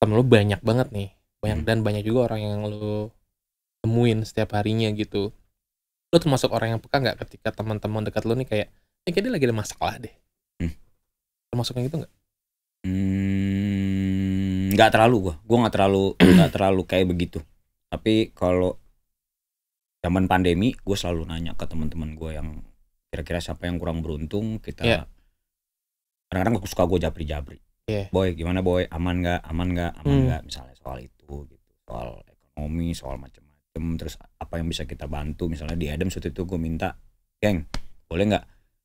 temen lu banyak banget nih banyak hmm. dan banyak juga orang yang lu temuin setiap harinya gitu lu termasuk orang yang peka nggak ketika teman-teman dekat lu nih kayak ini eh, kayaknya lagi ada masalah deh hmm. termasuk yang itu nggak hmm, nggak hmm, terlalu gua gua nggak terlalu nggak terlalu kayak begitu tapi kalau zaman pandemi gue selalu nanya ke teman-teman gue yang kira-kira siapa yang kurang beruntung kita yeah. kadang-kadang suka gue jabri-jabri yeah. boy gimana boy aman nggak aman nggak aman hmm. nggak hmm. misalnya soal itu gitu soal ekonomi soal macam-macam terus apa yang bisa kita bantu misalnya di Adam waktu itu gue minta geng boleh nggak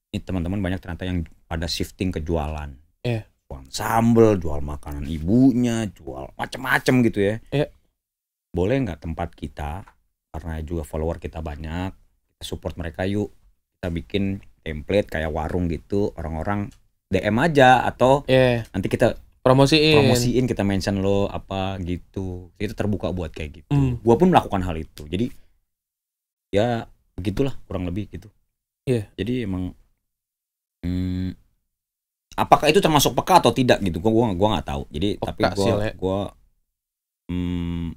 ini teman-teman banyak ternyata yang pada shifting ke jualan yeah. jual sambel jual makanan ibunya jual macam-macam gitu ya yeah. boleh nggak tempat kita karena juga follower kita banyak support mereka yuk kita bikin template kayak warung gitu orang-orang DM aja atau yeah. nanti kita promosiin promosiin kita mention lo apa gitu itu terbuka buat kayak gitu mm. gua pun melakukan hal itu jadi ya begitulah kurang lebih gitu yeah. jadi emang hmm, apakah itu termasuk peka atau tidak gitu gua gua gua nggak tahu jadi peka tapi gua sih, gua hmm,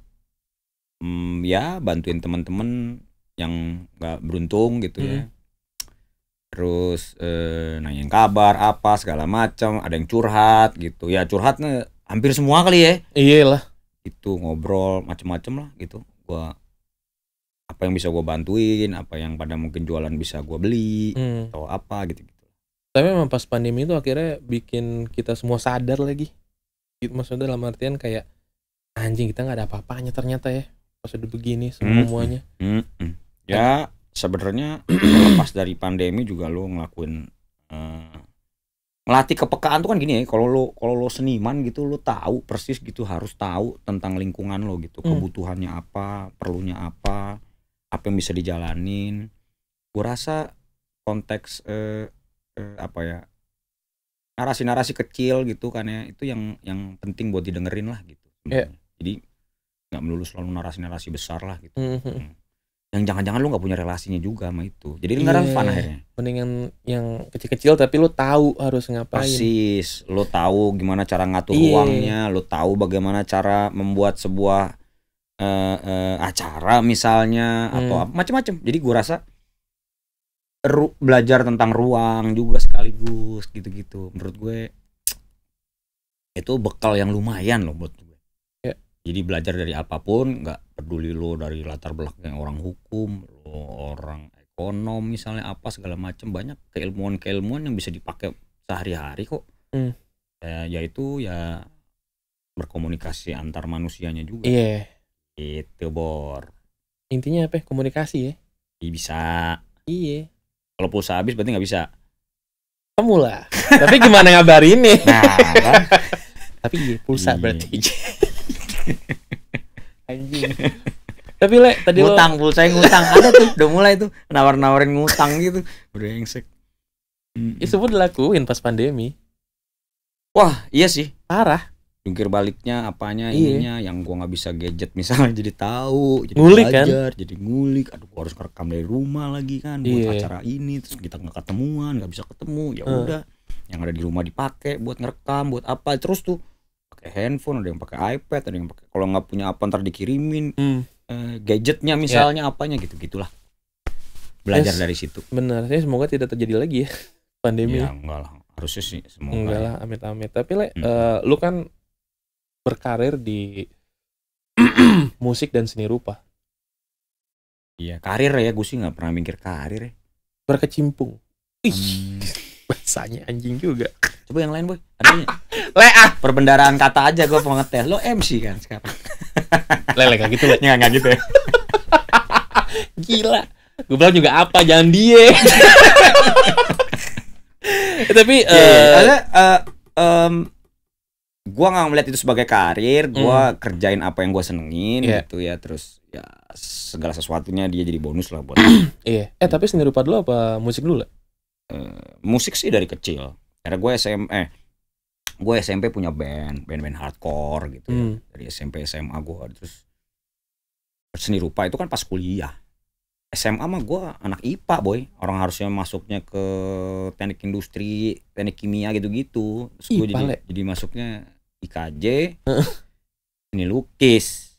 hmm, ya bantuin teman-teman yang nggak beruntung gitu mm. ya hmm terus eh, nanyain kabar apa segala macam ada yang curhat gitu ya curhatnya hampir semua kali ya Iya lah. itu ngobrol macem-macem lah gitu gua apa yang bisa gua bantuin apa yang pada mungkin jualan bisa gua beli hmm. atau apa gitu gitu tapi memang pas pandemi itu akhirnya bikin kita semua sadar lagi gitu maksudnya dalam artian kayak anjing kita nggak ada apa-apanya ternyata ya pas udah begini hmm, semuanya hmm. Hmm. hmm. ya kan sebenarnya pas dari pandemi juga lo ngelakuin uh, melatih kepekaan tuh kan gini ya kalau lo kalau lo seniman gitu lo tahu persis gitu harus tahu tentang lingkungan lo gitu hmm. kebutuhannya apa perlunya apa apa yang bisa dijalanin gua rasa konteks eh, eh, apa ya narasi-narasi kecil gitu kan ya itu yang yang penting buat didengerin lah gitu yeah. Iya. jadi nggak melulu selalu narasi-narasi besar lah gitu mm Hmm, hmm. hmm yang jangan-jangan lu nggak punya relasinya juga sama itu jadi yeah. nggak iya, relevan akhirnya mendingan yang kecil-kecil tapi lu tahu harus ngapain persis lu tahu gimana cara ngatur yeah. uangnya lu tahu bagaimana cara membuat sebuah uh, uh, acara misalnya hmm. atau macem-macem jadi gua rasa ru belajar tentang ruang juga sekaligus gitu-gitu menurut gue itu bekal yang lumayan loh buat gue yeah. jadi belajar dari apapun nggak peduli lo dari latar belakang orang hukum lo orang ekonom misalnya apa segala macam banyak keilmuan keilmuan yang bisa dipakai sehari-hari kok hmm. ya, yaitu ya berkomunikasi antar manusianya juga iya yeah. itu bor intinya apa ya? komunikasi ya bisa iya kalau pulsa habis berarti nggak bisa Kamu lah tapi gimana nih? nah, kan? tapi iya pulsa iya. berarti anjing tapi le tadi ngutang lo... saya ngutang ada tuh udah mulai tuh nawar nawarin ngutang gitu brengsek mm sek itu pun dilakuin pas pandemi wah iya sih parah jungkir baliknya apanya iya. ininya yang gua nggak bisa gadget misalnya jadi tahu jadi ngulik kan? belajar kan? jadi ngulik aduh gua harus rekam dari rumah lagi kan buat iya. acara ini terus kita nggak ketemuan nggak bisa ketemu ya udah hmm. yang ada di rumah dipakai buat ngerekam buat apa terus tuh pakai handphone, ada yang pakai iPad, ada yang pakai kalau nggak punya apa ntar dikirimin hmm. uh, gadgetnya misalnya yeah. apanya gitu gitulah. Belajar yes, dari situ. Benar, sih ya semoga tidak terjadi lagi ya pandemi. Ya enggak lah, harusnya sih semoga. Enggak ya. lah, amit-amit. Tapi le, hmm. uh, lu kan berkarir di musik dan seni rupa. Iya, karir ya gue sih nggak pernah mikir karir ya. Berkecimpung. Ih, hmm. bahasanya anjing juga. Coba yang lain boy, ada le ah perbendaraan kata aja gue mau ngetes lo MC kan sekarang lele gak gitu le nggak gitu ya gila gue bilang juga apa jangan dia eh, tapi yeah, uh, karena uh, um, gue nggak melihat itu sebagai karir gue mm. kerjain apa yang gue senengin yeah. gitu ya terus ya segala sesuatunya dia jadi bonus lah buat iya eh tapi seni rupa dulu apa musik dulu lah eh, uh, musik sih dari kecil karena gue SMA. eh gue SMP punya band band-band hardcore gitu ya. hmm. ya. dari SMP SMA gue terus seni rupa itu kan pas kuliah SMA mah gue anak IPA boy orang harusnya masuknya ke teknik industri teknik kimia gitu-gitu gue jadi jadi masuknya IKJ seni lukis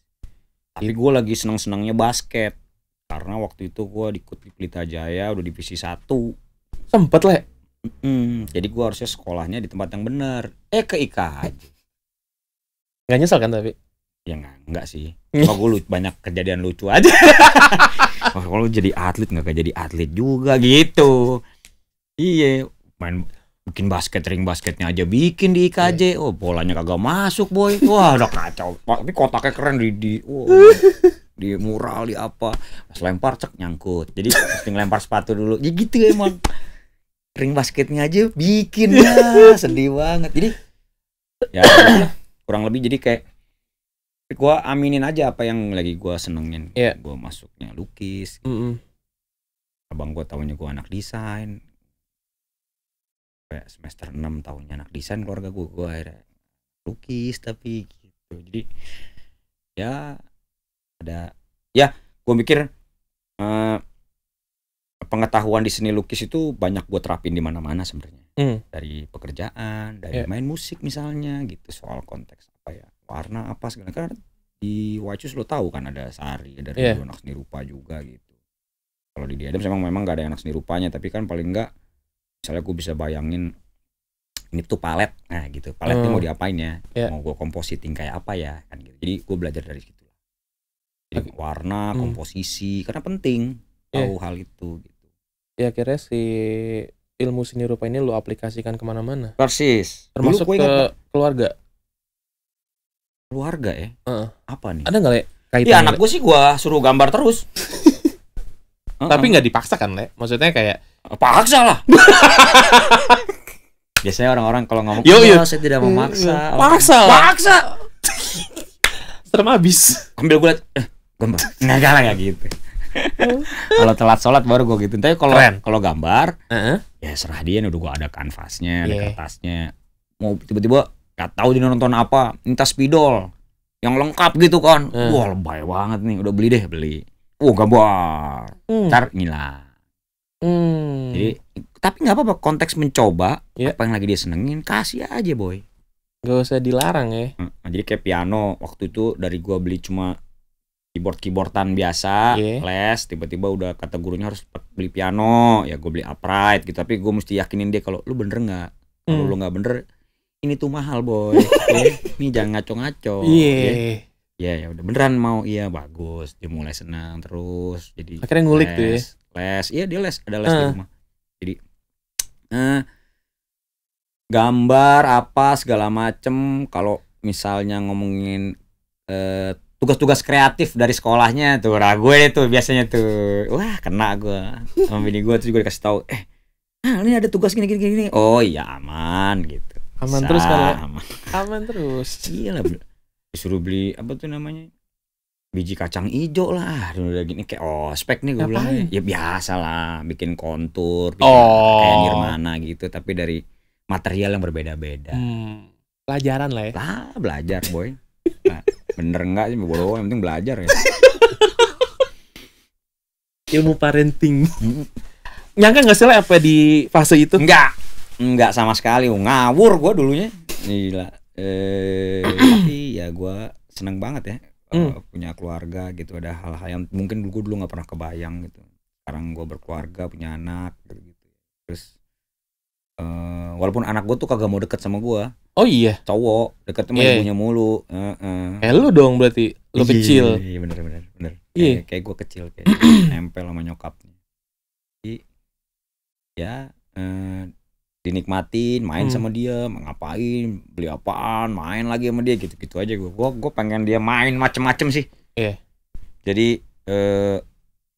tapi gue lagi seneng-senengnya basket karena waktu itu gue di Pelita Jaya udah divisi satu sempet lah Mm, jadi gua harusnya sekolahnya di tempat yang benar. Eh ke IKJ. Gak nyesel kan tapi? Ya enggak, enggak sih. Cuma gue lucu, banyak kejadian lucu aja. Wah, kalau jadi atlet nggak jadi atlet juga gitu. Iya, main bikin basket ring basketnya aja bikin di IKJ. Iya. Oh, bolanya kagak masuk, boy. Wah, udah kacau. Tapi kotaknya keren di di oh, di mural di apa. Pas lempar cek nyangkut. Jadi mesti lempar sepatu dulu. Ya gitu emang. ring basketnya aja bikin ya sedih banget jadi ya kurang lebih jadi kayak gue aminin aja apa yang lagi gue senengin yeah. gue masuknya lukis mm -hmm. abang gue tahunya gue anak desain kayak semester 6 tahunnya anak desain keluarga gue gue akhirnya lukis tapi gitu jadi ya ada ya gue mikir uh, pengetahuan di seni lukis itu banyak gue terapin di mana-mana sebenarnya hmm. dari pekerjaan dari yeah. main musik misalnya gitu soal konteks apa ya warna apa segala kan di wajus lo tahu kan ada Sari ada yeah. anak seni rupa juga gitu kalau di Diadem memang memang gak ada anak seni rupanya tapi kan paling enggak misalnya gue bisa bayangin ini tuh palet nah gitu palet hmm. mau diapain ya yeah. mau gue kompositing kayak apa ya kan gitu jadi gue belajar dari situ jadi warna hmm. komposisi karena penting ya. tahu yeah. hal itu gitu ya akhirnya si ilmu seni rupa ini lu aplikasikan kemana-mana persis termasuk ke keluarga keluarga ya uh-uh. apa nih ada nggak le kaitan ya anak gue sih gue suruh gambar terus tapi nggak dipaksa kan le maksudnya kayak eh, paksa lah biasanya orang-orang kalau ngomong yo, yo. saya tidak memaksa paksa lah. paksa serem abis ambil gue eh, gambar nggak kalah ya gitu kalau telat sholat baru gue gitu. Tapi kalau kalau gambar, uh-huh. ya serah dia nih udah gue ada kanvasnya, yeah. ada iya. kertasnya. Mau tiba-tiba gak tahu dia nonton apa, minta spidol yang lengkap gitu kan. Uh. Wah lebay banget nih, udah beli deh beli. Wah oh, gambar, hmm. ntar ngilang. Hmm. Jadi tapi nggak apa-apa konteks mencoba yeah. apa yang lagi dia senengin kasih aja boy. Gak usah dilarang ya. jadi kayak piano waktu itu dari gua beli cuma keyboard keyboardan biasa yeah. les tiba-tiba udah kata gurunya harus beli piano ya gue beli upright gitu tapi gue mesti yakinin dia kalau lu bener nggak kalau hmm. lu nggak bener ini tuh mahal boy iya. ini jangan ngaco-ngaco iya -ngaco. yeah. ya yeah, ya udah beneran mau iya bagus dia mulai senang terus jadi akhirnya ngulik les, tuh ya les iya dia les ada les uh. di rumah jadi uh, gambar apa segala macem kalau misalnya ngomongin uh, tugas-tugas kreatif dari sekolahnya tuh nah gue itu biasanya tuh wah kena gue sama bini gue tuh gue dikasih tahu eh ah, ini ada tugas gini gini gini oh iya aman gitu aman terus kalau ya? aman. aman terus gila iya disuruh beli apa tuh namanya biji kacang hijau lah udah gini kayak oh spek nih gue bilang ya biasa lah bikin kontur bikin oh. kayak nirmana gitu tapi dari material yang berbeda-beda hmm. pelajaran lah ya lah belajar boy nah bener enggak sih bodoh yang penting belajar ya ilmu parenting nyangka nggak sih lah apa di fase itu enggak enggak sama sekali ngawur gue dulunya gila eh tapi ya gue seneng banget ya hmm. punya keluarga gitu ada hal-hal yang mungkin dulu gue dulu nggak pernah kebayang gitu sekarang gue berkeluarga punya anak gitu. terus Uh, walaupun anak gue tuh kagak mau deket sama gue. Oh iya. Cowok deket sama yeah. ibunya mulu. Uh, uh. Eh lu dong berarti lu iya, kecil. Iya bener bener bener. Iya. Kayak, kayak gue kecil kayak nempel sama nyokap. Iya. ya uh, dinikmatin main hmm. sama dia ngapain beli apaan main lagi sama dia gitu gitu aja gue gue gue pengen dia main macem-macem sih yeah. jadi eh,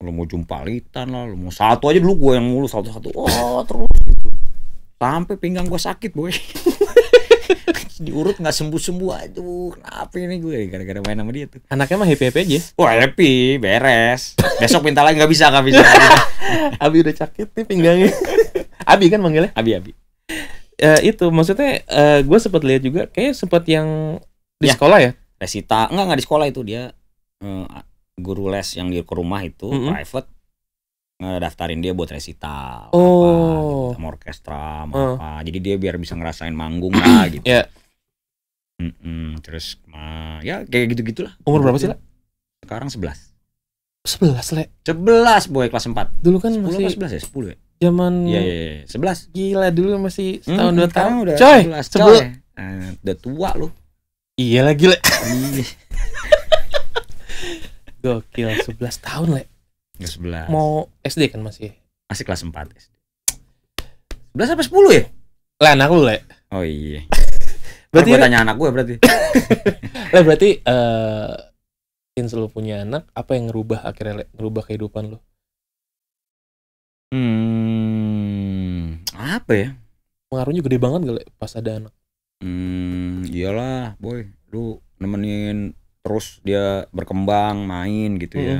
lo mau litan lah lu mau satu aja dulu gue yang mulu satu satu oh terus gitu sampai pinggang gue sakit boy diurut nggak sembuh sembuh aduh kenapa ini gue gara-gara main sama dia tuh anaknya mah happy happy aja wah happy beres besok minta lagi nggak bisa nggak bisa abi udah sakit nih pinggangnya abi kan manggilnya abi abi uh, itu maksudnya uh, eh, gue sempat lihat juga kayak sempat yang di ya, sekolah ya Resita enggak enggak di sekolah itu dia uh, guru les yang di ke rumah itu mm -hmm. private ngedaftarin dia buat resital oh. apa gitu, sama orkestra sama uh. apa jadi dia biar bisa ngerasain manggung lah gitu yeah. mm -mm, terus ya kayak gitu gitulah umur berapa sih lah sekarang sebelas sebelas le sebelas boy kelas empat dulu kan 10, masih sebelas ya sepuluh ya zaman ya ya sebelas gila dulu masih setahun hmm, dua tahun udah coy Sebel. uh, udah tua lu iya lagi le iya. gokil sebelas tahun le Kelas 11. Mau SD kan masih? Masih kelas 4 SD. 11 sampai 10 ya? Lah anak lu, Le. Oh iya. berarti gue tanya anak gue berarti. Le berarti eh uh, selalu punya anak, apa yang ngerubah akhirnya Le? ngerubah kehidupan lu? Hmm, apa ya? Pengaruhnya gede banget gak Le pas ada anak? Hmm, iyalah, boy. Lu nemenin terus dia berkembang, main gitu -hmm. ya.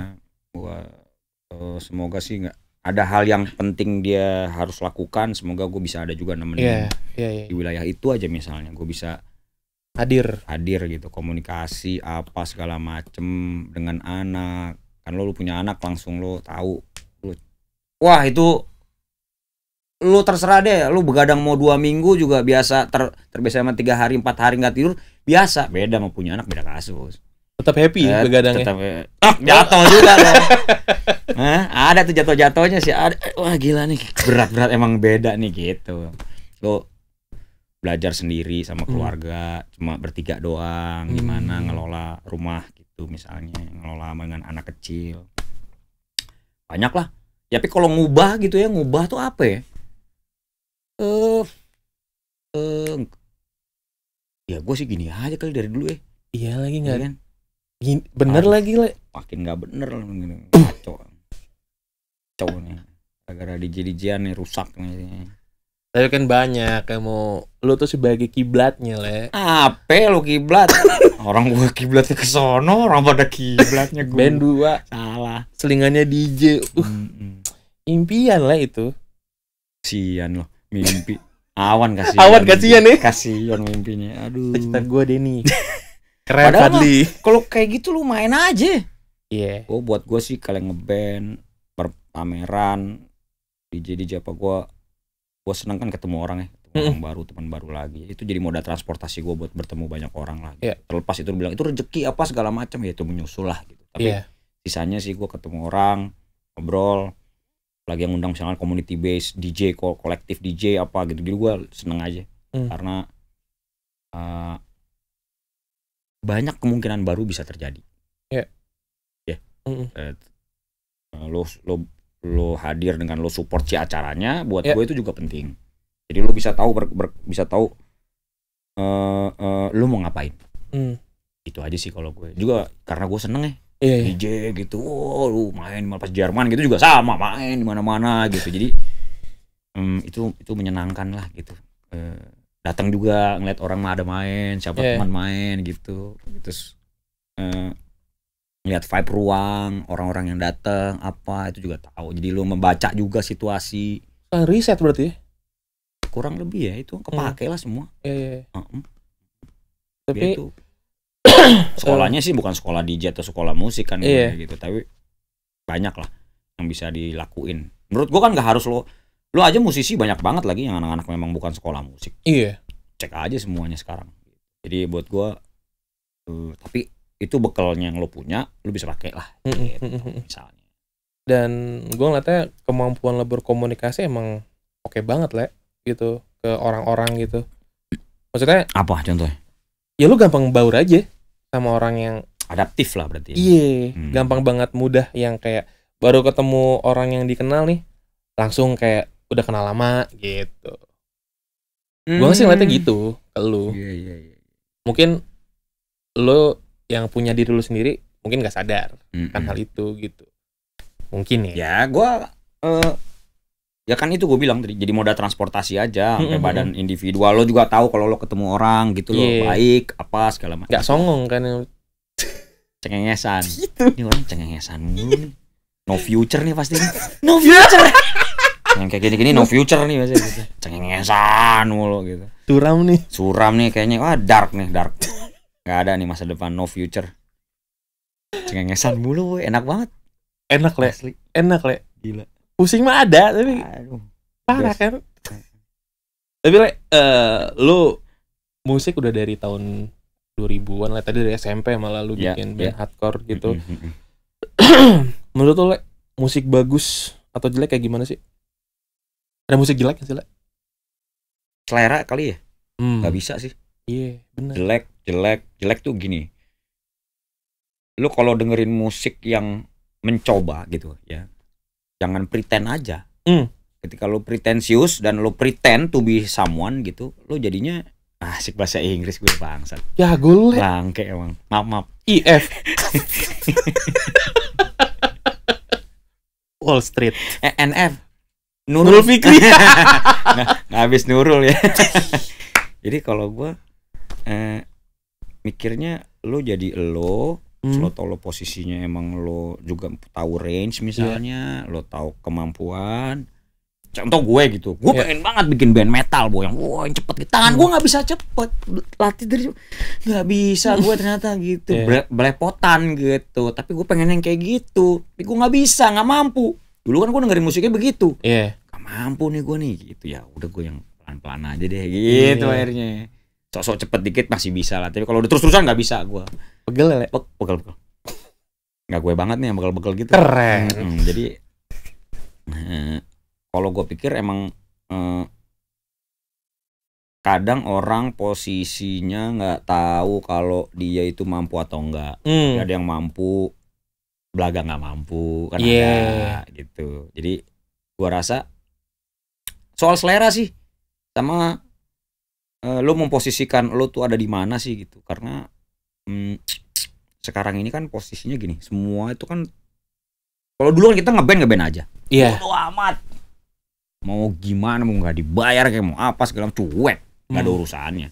Gua Eh, semoga sih nggak ada hal yang penting dia harus lakukan semoga gue bisa ada juga nemenin yeah, yeah, yeah. di wilayah itu aja misalnya gue bisa hadir hadir gitu komunikasi apa segala macem dengan anak kan lo, lo punya anak langsung lo tahu lo wah itu lo terserah deh lo begadang mau dua minggu juga biasa ter terbiasa sama tiga hari empat hari nggak tidur biasa beda mau punya anak beda kasus Tetap happy ya eh, begadang Tetap, eh, ah, jatuh juga dong. Oh. Kan. Nah, ada tuh jatuh-jatuhnya sih. Ada. Wah gila nih, berat-berat emang beda nih gitu. Lo belajar sendiri sama hmm. keluarga, hmm. cuma bertiga doang, hmm. gimana ngelola rumah gitu misalnya, ngelola dengan anak kecil. Banyak lah. Ya, tapi kalau ngubah gitu ya, ngubah tuh apa ya? Eh uh, eh uh, ya gue sih gini aja kali dari dulu ya. Iya lagi iya nggak kan? bener lagi le makin nggak bener lah cowok uh. cowok nih gara-gara di jian nih rusak nih tapi kan banyak yang mau lu tuh sebagai kiblatnya le. Apa lu kiblat? orang gua kiblatnya ke sono, orang pada kiblatnya gua. Band dua. Salah. Selingannya DJ. Uh. Mm -mm. Impian lah itu. Sian loh, mimpi. Awan kasihan. Awan kasihan nih. Eh. Kasihan mimpinya. Aduh. cerita gua Denny. Keren Padahal Fadli. Kalau kayak gitu lu main aja. Iya. Yeah. Oh, gue buat gue sih kalian ngeband, pameran, DJ DJ apa gue gue seneng kan ketemu orang ya ketemu orang baru teman baru lagi itu jadi moda transportasi gue buat bertemu banyak orang lagi yeah. terlepas itu bilang itu rezeki apa segala macam ya itu menyusul lah gitu tapi yeah. sisanya sih gue ketemu orang ngobrol lagi yang undang misalnya community base DJ kolektif DJ apa gitu jadi gue seneng aja mm. karena uh, banyak kemungkinan baru bisa terjadi. Ya. Yeah. Yeah. Mm uh, eh, eh, lo lo lo hadir dengan lo support si acaranya buat yeah. gue itu juga penting. Jadi lo bisa tahu ber, ber, bisa tahu uh, uh, lo mau ngapain. Mm. Itu aja sih kalau gue. Juga karena gue seneng ya. Yeah, yeah. gitu, oh, lu main pas Jerman gitu juga sama main di mana-mana gitu. Jadi um, itu itu menyenangkan lah gitu. Uh, datang juga ngeliat orang mah ada main siapa yeah. teman main gitu terus eh, ngeliat vibe ruang orang-orang yang datang apa itu juga tahu jadi lu membaca juga situasi uh, riset berarti ya? kurang lebih ya itu kepake hmm. lah semua yeah, yeah. Uh -uh. tapi itu sekolahnya sih bukan sekolah DJ atau sekolah musik kan yeah. gitu tapi banyak lah yang bisa dilakuin menurut gua kan nggak harus lo Lu aja musisi banyak banget lagi yang anak-anak memang bukan sekolah musik. Iya. Cek aja semuanya sekarang. Jadi buat gua uh, tapi itu bekalnya yang lo punya, lo bisa pakai lah mm -hmm. gitu, misalnya. Dan gua ngeliatnya kemampuan lo berkomunikasi emang oke okay banget lah gitu ke orang-orang gitu. Maksudnya apa contohnya? Ya lu gampang baur aja sama orang yang adaptif lah berarti. Ya. Iya, hmm. gampang banget mudah yang kayak baru ketemu orang yang dikenal nih langsung kayak udah kenal lama gitu hmm. gue sih ngeliatnya gitu ke lu yeah, yeah, yeah. mungkin lu yang punya diri lu sendiri mungkin gak sadar mm -mm. kan hal itu gitu mungkin ya ya gue uh, ya kan itu gue bilang tadi jadi moda transportasi aja sampai mm -hmm. badan individual lo juga tahu kalau lo ketemu orang gitu yeah. lo iya. baik apa segala macam gak songong kan cengengesan gitu. ini orang cengengesan no future nih pasti no iya. future yang kayak gini-gini no future nih biasanya gitu. cengengesan mulu gitu suram nih suram nih kayaknya wah dark nih dark nggak ada nih masa depan no future cengengesan mulu enak banget enak le enak le gila pusing mah ada tapi Aduh. parah kan tapi le uh, lu musik udah dari tahun 2000-an lah tadi dari SMP malah lu yeah, bikin ya. band yeah. hardcore gitu mm-hmm. menurut lo musik bagus atau jelek kayak gimana sih ada musik jelek sih lah. Selera kali ya. Hmm. Gak bisa sih. Iya, yeah, benar. Jelek, jelek, jelek tuh gini. Lu kalau dengerin musik yang mencoba gitu ya. Jangan pretend aja. Hmm. Ketika lu pretensius dan lu pretend to be someone gitu, lu jadinya ah, asik bahasa Inggris gue bangsat. Ya gue bangke emang. Maaf, maaf. IF. Wall Street. E NF. Nurul Fikri nah, nah habis Nurul ya jadi kalau gue eh, mikirnya lo jadi lo hmm. lo tau lo posisinya emang lo juga tahu range misalnya yeah. lo tahu kemampuan contoh gue gitu gue yeah. pengen banget bikin band metal boy yang wah yang cepet gitu tangan gue hmm. nggak bisa cepet latih dari nggak bisa gue ternyata gitu yeah. Iya. belepotan gitu tapi gue pengen yang kayak gitu tapi gue nggak bisa nggak mampu dulu kan gue dengerin musiknya begitu iya yeah. mampu nih gue nih gitu ya udah gue yang pelan-pelan aja deh gitu yeah. akhirnya sok-sok cepet dikit masih bisa lah tapi kalau udah terus-terusan nggak bisa gue pegel ya Pe pegel pegel nggak gue banget nih yang pegel-pegel gitu keren hmm, jadi eh, kalau gue pikir emang eh, kadang orang posisinya nggak tahu kalau dia itu mampu atau enggak hmm. ada yang mampu belaga nggak mampu kan yeah. ada gitu jadi gua rasa soal selera sih sama uh, eh, lo memposisikan lo tuh ada di mana sih gitu karena mm, sekarang ini kan posisinya gini semua itu kan kalau dulu kan kita ngeband ngeband aja iya yeah. amat mau gimana mau nggak dibayar kayak mau apa segala cuek nggak hmm. ada urusannya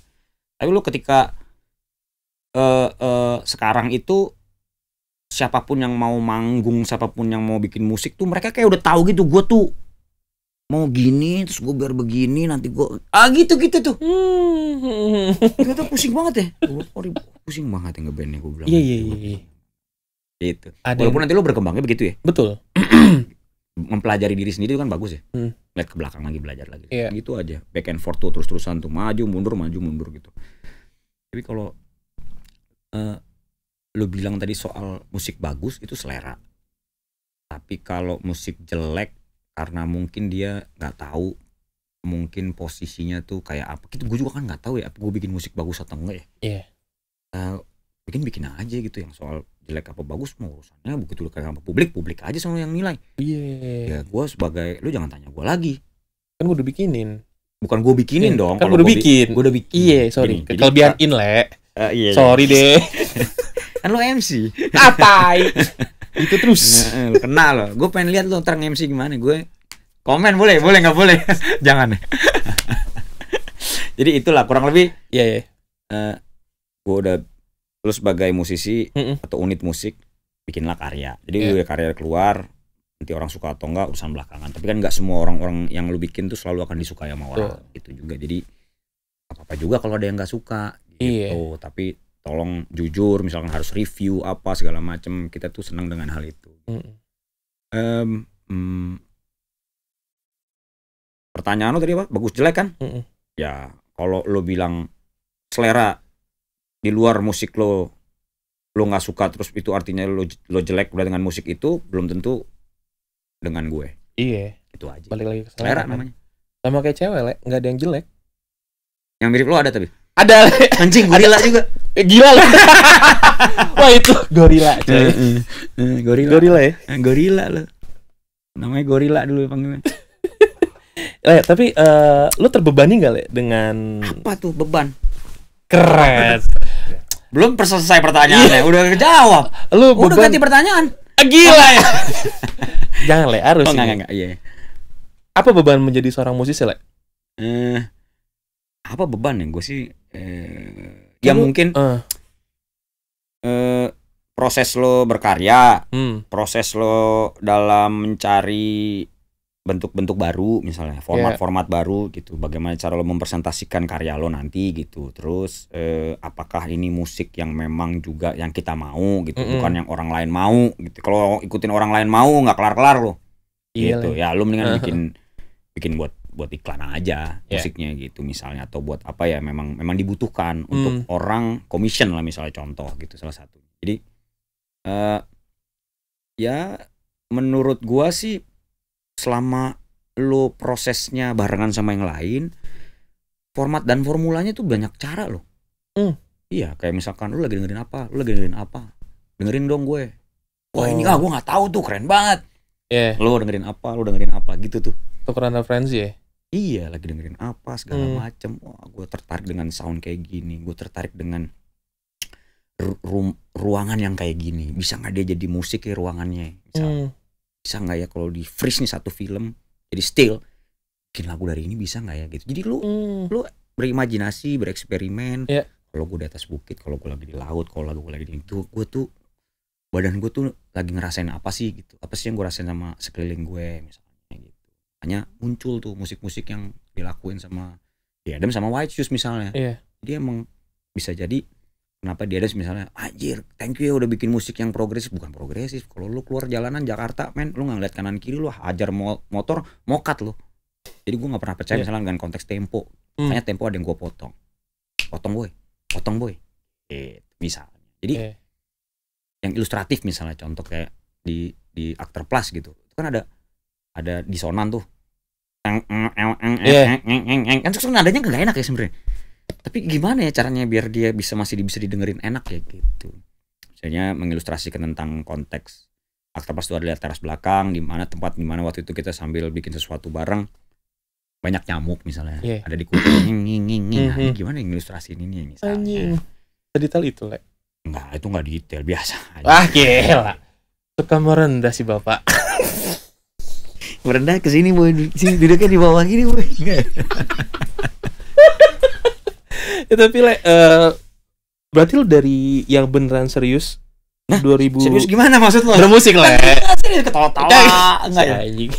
tapi lo ketika uh, uh, sekarang itu siapapun yang mau manggung siapapun yang mau bikin musik tuh mereka kayak udah tahu gitu gue tuh mau gini terus gue biar begini nanti gue ah gitu gitu tuh hmm. tuh pusing banget ya gue oh, pusing banget ya ngebandnya gue bilang iya, iya iya iya gitu Ada walaupun nanti lo berkembangnya begitu ya betul mempelajari diri sendiri itu kan bagus ya hmm. lihat ke belakang lagi belajar lagi yeah. gitu aja back and forth tuh terus terusan tuh maju mundur maju mundur gitu tapi kalau uh, lu bilang tadi soal musik bagus itu selera tapi kalau musik jelek karena mungkin dia nggak tahu mungkin posisinya tuh kayak apa gitu gue juga kan nggak tahu ya apa gue bikin musik bagus atau enggak ya yeah. Iya. uh, bikin bikin aja gitu yang soal jelek apa bagus mau urusannya begitu lu kayak sama publik publik aja sama yang nilai iya yeah. ya gue sebagai lu jangan tanya gue lagi kan gue udah bikinin bukan gue bikinin yeah. dong kan gue udah bikin gue udah bikin iya sorry kelebihan biarin eh, iya, iya, sorry deh kan lo MC apa itu terus kenal kenal lo gue pengen lihat lo terang MC gimana gue komen boleh boleh nggak boleh jangan ya. jadi itulah kurang lebih ya yeah, iya. yeah. uh, gue udah terus sebagai musisi atau unit musik bikinlah karya jadi iya. udah karya keluar nanti orang suka atau enggak urusan belakangan tapi kan nggak semua orang-orang yang lu bikin tuh selalu akan disukai sama orang itu juga jadi apa apa juga kalau ada yang nggak suka iya. gitu tapi tolong jujur misalkan harus review apa segala macam kita tuh senang dengan hal itu mm. Um, um, pertanyaan lo tadi apa bagus jelek kan mm -mm. ya kalau lo bilang selera di luar musik lo lo nggak suka terus itu artinya lo lo jelek udah dengan musik itu belum tentu dengan gue iya itu aja balik lagi ke selera, selera kan? namanya sama kayak cewek nggak ada yang jelek yang mirip lo ada tapi ada anjing gorila juga eh, gila loh wah itu gorila eh, eh, gorila gorila ya gorila lo namanya gorila dulu ya, panggilnya Eh, tapi uh, lu terbebani gak, Le, dengan apa tuh beban? Keren. Belum selesai pertanyaannya, udah kejawab. Lu udah beban... ganti pertanyaan. Gila ya. Jangan, Le, harus. Oh, gak, enggak, enggak. Iya, iya. Apa beban menjadi seorang musisi, Le? Eh, apa beban yang Gue sih eh, ya, mungkin uh. eh, proses lo berkarya, hmm. proses lo dalam mencari bentuk-bentuk baru misalnya format-format yeah. baru gitu bagaimana cara lo mempresentasikan karya lo nanti gitu terus eh, apakah ini musik yang memang juga yang kita mau gitu mm -hmm. bukan yang orang lain mau gitu kalau ikutin orang lain mau nggak kelar-kelar lo iya gitu ya lo mendingan bikin bikin buat buat iklan aja yeah. musiknya gitu misalnya atau buat apa ya memang memang dibutuhkan hmm. untuk orang commission lah misalnya contoh gitu salah satu jadi uh, ya menurut gua sih selama lo prosesnya barengan sama yang lain format dan formulanya tuh banyak cara lo mm. iya kayak misalkan lo lagi dengerin apa lo lagi dengerin apa dengerin dong gue wah oh. ini ah gue nggak tahu tuh keren banget yeah. lo dengerin apa lo dengerin apa gitu tuh tukeran referensi ya iya lagi dengerin apa segala hmm. macem wah gue tertarik dengan sound kayak gini gue tertarik dengan ru ruangan yang kayak gini bisa nggak dia jadi musik ya ruangannya bisa hmm. bisa nggak ya kalau di freeze nih satu film jadi still bikin lagu dari ini bisa nggak ya gitu jadi lu hmm. lu berimajinasi bereksperimen yeah. kalau gue di atas bukit kalau gue lagi di laut kalau gue lagi di itu gue tuh badan gue tuh lagi ngerasain apa sih gitu apa sih yang gue rasain sama sekeliling gue misalnya hanya muncul tuh musik-musik yang dilakuin sama di Adam sama White Shoes misalnya yeah. jadi emang bisa jadi kenapa di Adams misalnya anjir thank you ya udah bikin musik yang progresif bukan progresif kalau lu keluar jalanan Jakarta men lu nggak ngeliat kanan kiri lu ah, hajar mo motor mokat lu jadi gua nggak pernah percaya yeah. misalnya dengan konteks tempo mm. hanya tempo ada yang gua potong potong boy potong boy eh misalnya jadi yeah. yang ilustratif misalnya contoh kayak di di actor plus gitu itu kan ada ada disonan tuh kan sebenarnya nadanya nggak enak ya sebenarnya tapi gimana ya caranya biar dia bisa masih bisa didengerin enak ya gitu misalnya mengilustrasikan tentang konteks Aktapas itu adalah teras belakang di mana tempat di mana waktu itu kita sambil bikin sesuatu bareng banyak nyamuk misalnya yeah. ada di kuping nging nging gimana yang ilustrasi ini nih misalnya Tadi detail itu lek enggak itu nggak detail biasa aja. wah gila suka merendah si bapak merendah ke sini boy sini duduknya di bawah gini boy ya, tapi le, uh, eh, berarti lu dari yang beneran serius Nah, 2000 serius gimana maksud lo? Bermusik lah. Kan eh. Serius ketawa-tawa eh, enggak ya?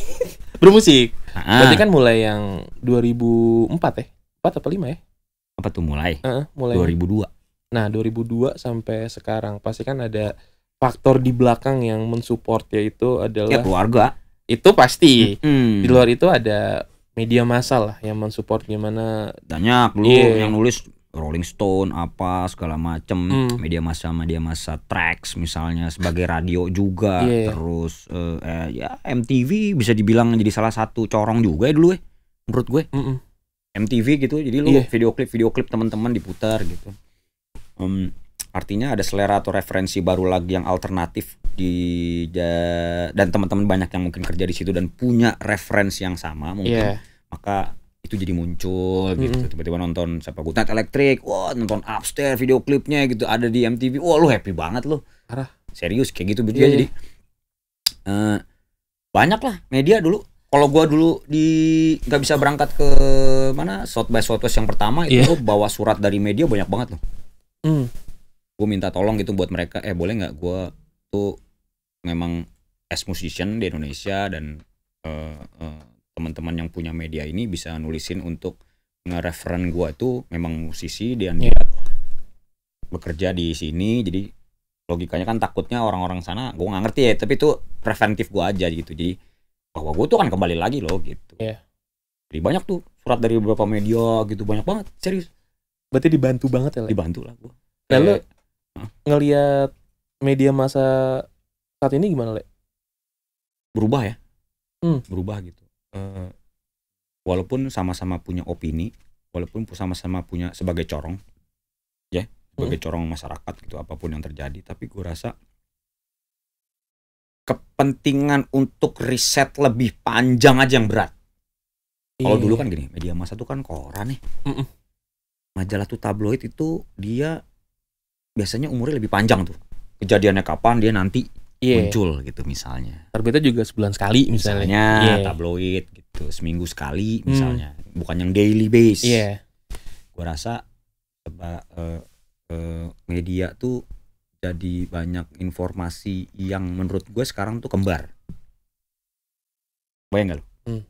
Bermusik. Ah. Berarti kan mulai yang 2004 ya? eh? 4 atau 5 ya? Apa tuh mulai? Uh, mulai 2002. Nah, 2002 sampai sekarang pasti kan ada faktor di belakang yang mensupport yaitu adalah ya, keluarga itu pasti hmm. di luar itu ada media massal lah yang mensupport gimana banyak lu yeah. yang nulis Rolling Stone apa segala macem hmm. media massa media massa tracks misalnya sebagai radio juga yeah. terus uh, eh, ya MTV bisa dibilang jadi salah satu corong juga ya dulu ya menurut gue mm -mm. MTV gitu jadi lu yeah. video klip video klip teman-teman diputar gitu um, Artinya ada selera atau referensi baru lagi yang alternatif di dan teman-teman banyak yang mungkin kerja di situ dan punya referensi yang sama mungkin yeah. maka itu jadi muncul mm-hmm. tiba-tiba nonton siapa gue Night elektrik wah nonton upstairs video klipnya gitu ada di MTV wah lu happy banget lu Arah. serius kayak gitu, gitu yeah, yeah. jadi uh, iya. eh, banyak lah media dulu kalau gua dulu di nggak bisa berangkat ke mana South by Southwest yang pertama itu iya. bawa surat dari media banyak banget loh mm gue minta tolong gitu buat mereka eh boleh nggak gue tuh memang as musician di Indonesia dan uh, uh, teman-teman yang punya media ini bisa nulisin untuk nge-referen gue tuh memang musisi dan iya. yeah. bekerja di sini jadi logikanya kan takutnya orang-orang sana gue nggak ngerti ya tapi itu preventif gue aja gitu jadi bahwa gue tuh kan kembali lagi loh gitu yeah. jadi banyak tuh surat dari beberapa media gitu banyak banget serius berarti dibantu banget ya dibantu lah gue Lalu ngelihat media masa saat ini gimana le? Berubah ya, hmm. berubah gitu. Uh, walaupun sama-sama punya opini, walaupun sama-sama punya sebagai corong, ya, sebagai hmm. corong masyarakat gitu apapun yang terjadi, tapi gue rasa kepentingan untuk riset lebih panjang aja yang berat. Kalau dulu iya. kan gini, media masa tuh kan koran nih. Mm -mm. Majalah tuh tabloid itu dia biasanya umurnya lebih panjang tuh. Kejadiannya kapan dia nanti yeah. muncul gitu misalnya. Terbitnya juga sebulan sekali misalnya. Misalnya yeah. tabloid gitu seminggu sekali hmm. misalnya, hmm. bukan yang daily base. Iya. Yeah. Gua rasa uh, uh, media tuh jadi banyak informasi yang menurut gue sekarang tuh kembar. Bayang gak lo? Hmm.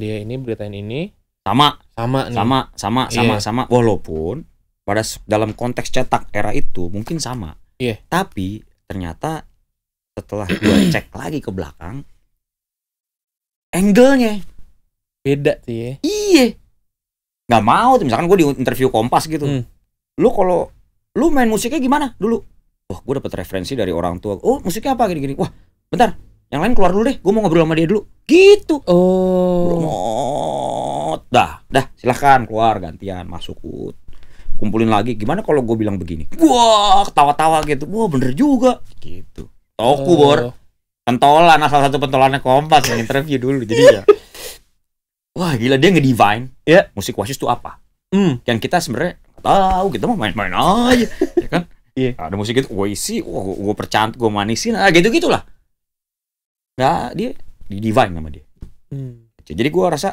Media ini beritain ini sama sama nih. sama sama sama yeah. sama walaupun pada dalam konteks cetak era itu mungkin sama. Yeah. Tapi ternyata setelah gue cek lagi ke belakang angle-nya beda sih ya. Iya. Gak mau tuh misalkan gue di interview Kompas gitu. Hmm. Lu kalau lu main musiknya gimana dulu? Wah, gue dapet referensi dari orang tua. Oh, musiknya apa gini-gini. Wah, bentar. Yang lain keluar dulu deh. Gue mau ngobrol sama dia dulu. Gitu. Oh. Dah, dah. Silahkan keluar gantian masuk ut kumpulin lagi gimana kalau gue bilang begini wah ketawa tawa gitu wah bener juga gitu toku oh. bor pentolan salah satu pentolannya kompas yang interview dulu jadi ya wah gila dia ngedivine ya yeah. musik wasis itu apa mm. yang kita sebenarnya tahu kita mau main-main aja ya kan yeah. ada musik itu gue isi wah gue percant gue manisin nah gitu gitulah nah dia di divine nama dia mm. jadi gue rasa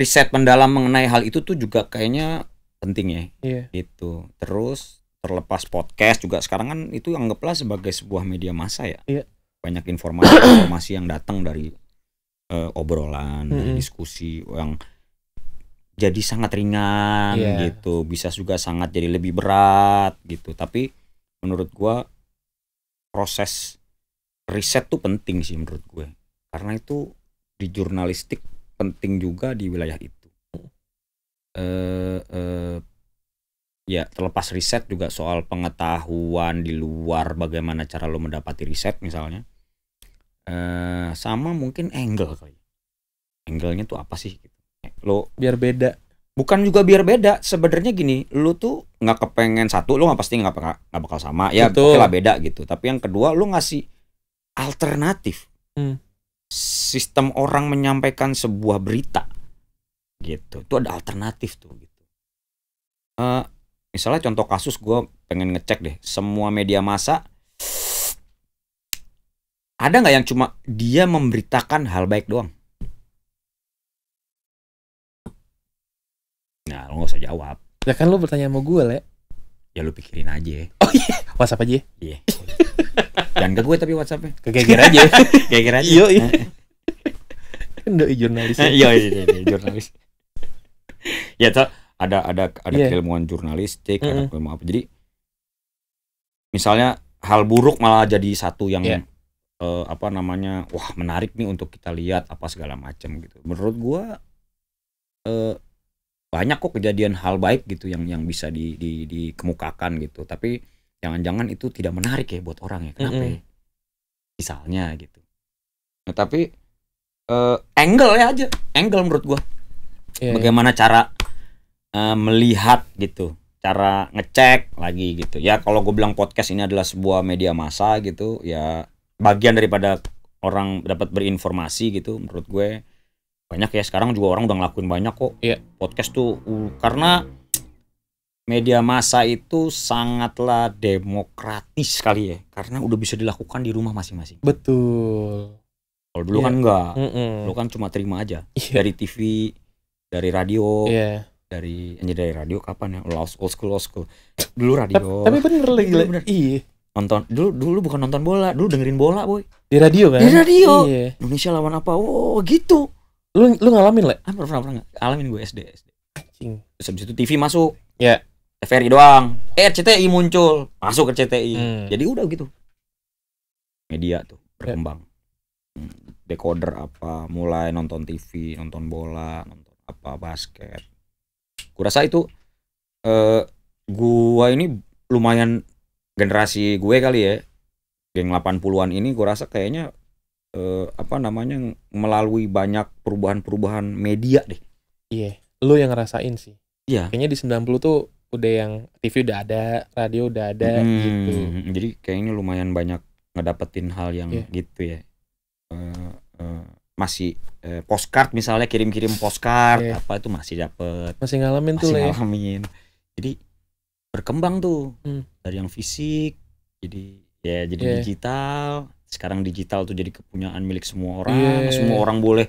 riset mendalam mengenai hal itu tuh juga kayaknya penting ya yeah. itu terus terlepas podcast juga sekarang kan itu anggaplah sebagai sebuah media massa ya yeah. banyak informasi-informasi yang datang dari uh, obrolan mm -hmm. diskusi yang jadi sangat ringan yeah. gitu bisa juga sangat jadi lebih berat gitu tapi menurut gua proses riset tuh penting sih menurut gue karena itu di jurnalistik penting juga di wilayah itu eh, eh, ya terlepas riset juga soal pengetahuan di luar bagaimana cara lo mendapati riset misalnya eh, sama mungkin angle kali angle-nya tuh apa sih gitu lo biar beda bukan juga biar beda sebenarnya gini lo tuh nggak kepengen satu lo nggak pasti nggak nggak bakal sama ya itu lah beda gitu tapi yang kedua lo ngasih alternatif hmm. sistem orang menyampaikan sebuah berita gitu itu ada alternatif tuh gitu uh, misalnya contoh kasus gue pengen ngecek deh semua media massa ada nggak yang cuma dia memberitakan hal baik doang nah lo nggak usah jawab ya kan lo bertanya sama gue le ya lo pikirin aja oh iya yeah. whatsapp aja ya? iya yeah. jangan ke gue tapi whatsappnya geger aja geger aja iya iya doi jurnalis ya. iya iya jurnalis ya ada ada ada yeah. keilmuan jurnalistik mm -hmm. ada keilmuan apa jadi misalnya hal buruk malah jadi satu yang yeah. Iya. uh, apa namanya wah menarik nih untuk kita lihat apa segala macam gitu menurut gua uh, banyak kok kejadian hal baik gitu yang yang bisa di, di, dikemukakan gitu tapi jangan-jangan itu tidak menarik ya buat orang ya kenapa mm -hmm. ya? misalnya gitu nah, tapi uh, angle ya aja angle menurut gua yeah, iya. bagaimana yeah. cara uh, melihat gitu cara ngecek lagi gitu ya kalau gue bilang podcast ini adalah sebuah media massa gitu ya bagian daripada orang dapat berinformasi gitu menurut gue banyak ya sekarang juga orang udah ngelakuin banyak kok yeah. podcast tuh uh, karena media massa itu sangatlah demokratis sekali ya karena udah bisa dilakukan di rumah masing-masing. Betul. Kalau dulu yeah. kan enggak. Mm -mm. Dulu kan cuma terima aja yeah. dari TV, dari radio yeah. dari anjir dari radio kapan ya old school old school school dulu radio tapi bener iya, lagi bener. iya nonton dulu dulu bukan nonton bola dulu dengerin bola boy di radio kan di radio iya. Indonesia lawan apa oh gitu lu lu ngalamin lah kan pernah pernah pernah nggak ngalamin gue SD SD Cing. terus habis itu TV masuk ya yeah. TVRI doang eh RCTI muncul masuk ke CTI hmm. jadi udah gitu media tuh ya. berkembang yeah. Hmm, decoder apa mulai nonton TV nonton bola nonton apa basket kurasa itu eh, gua ini lumayan generasi gue kali ya geng 80-an ini gue rasa kayaknya eh, apa namanya melalui banyak perubahan-perubahan media deh. Iya, lu yang ngerasain sih. Iya. Kayaknya di 90 tuh udah yang TV udah ada, radio udah ada hmm, gitu. Jadi kayaknya lumayan banyak ngedapetin hal yang yeah. gitu ya. Uh, uh, masih eh, postcard misalnya kirim-kirim postcard yeah. apa itu masih dapet masih ngalamin masih tuh ya. ngalamin ya. jadi berkembang tuh hmm. dari yang fisik jadi ya jadi yeah. digital sekarang digital tuh jadi kepunyaan milik semua orang yeah. Iya. semua orang boleh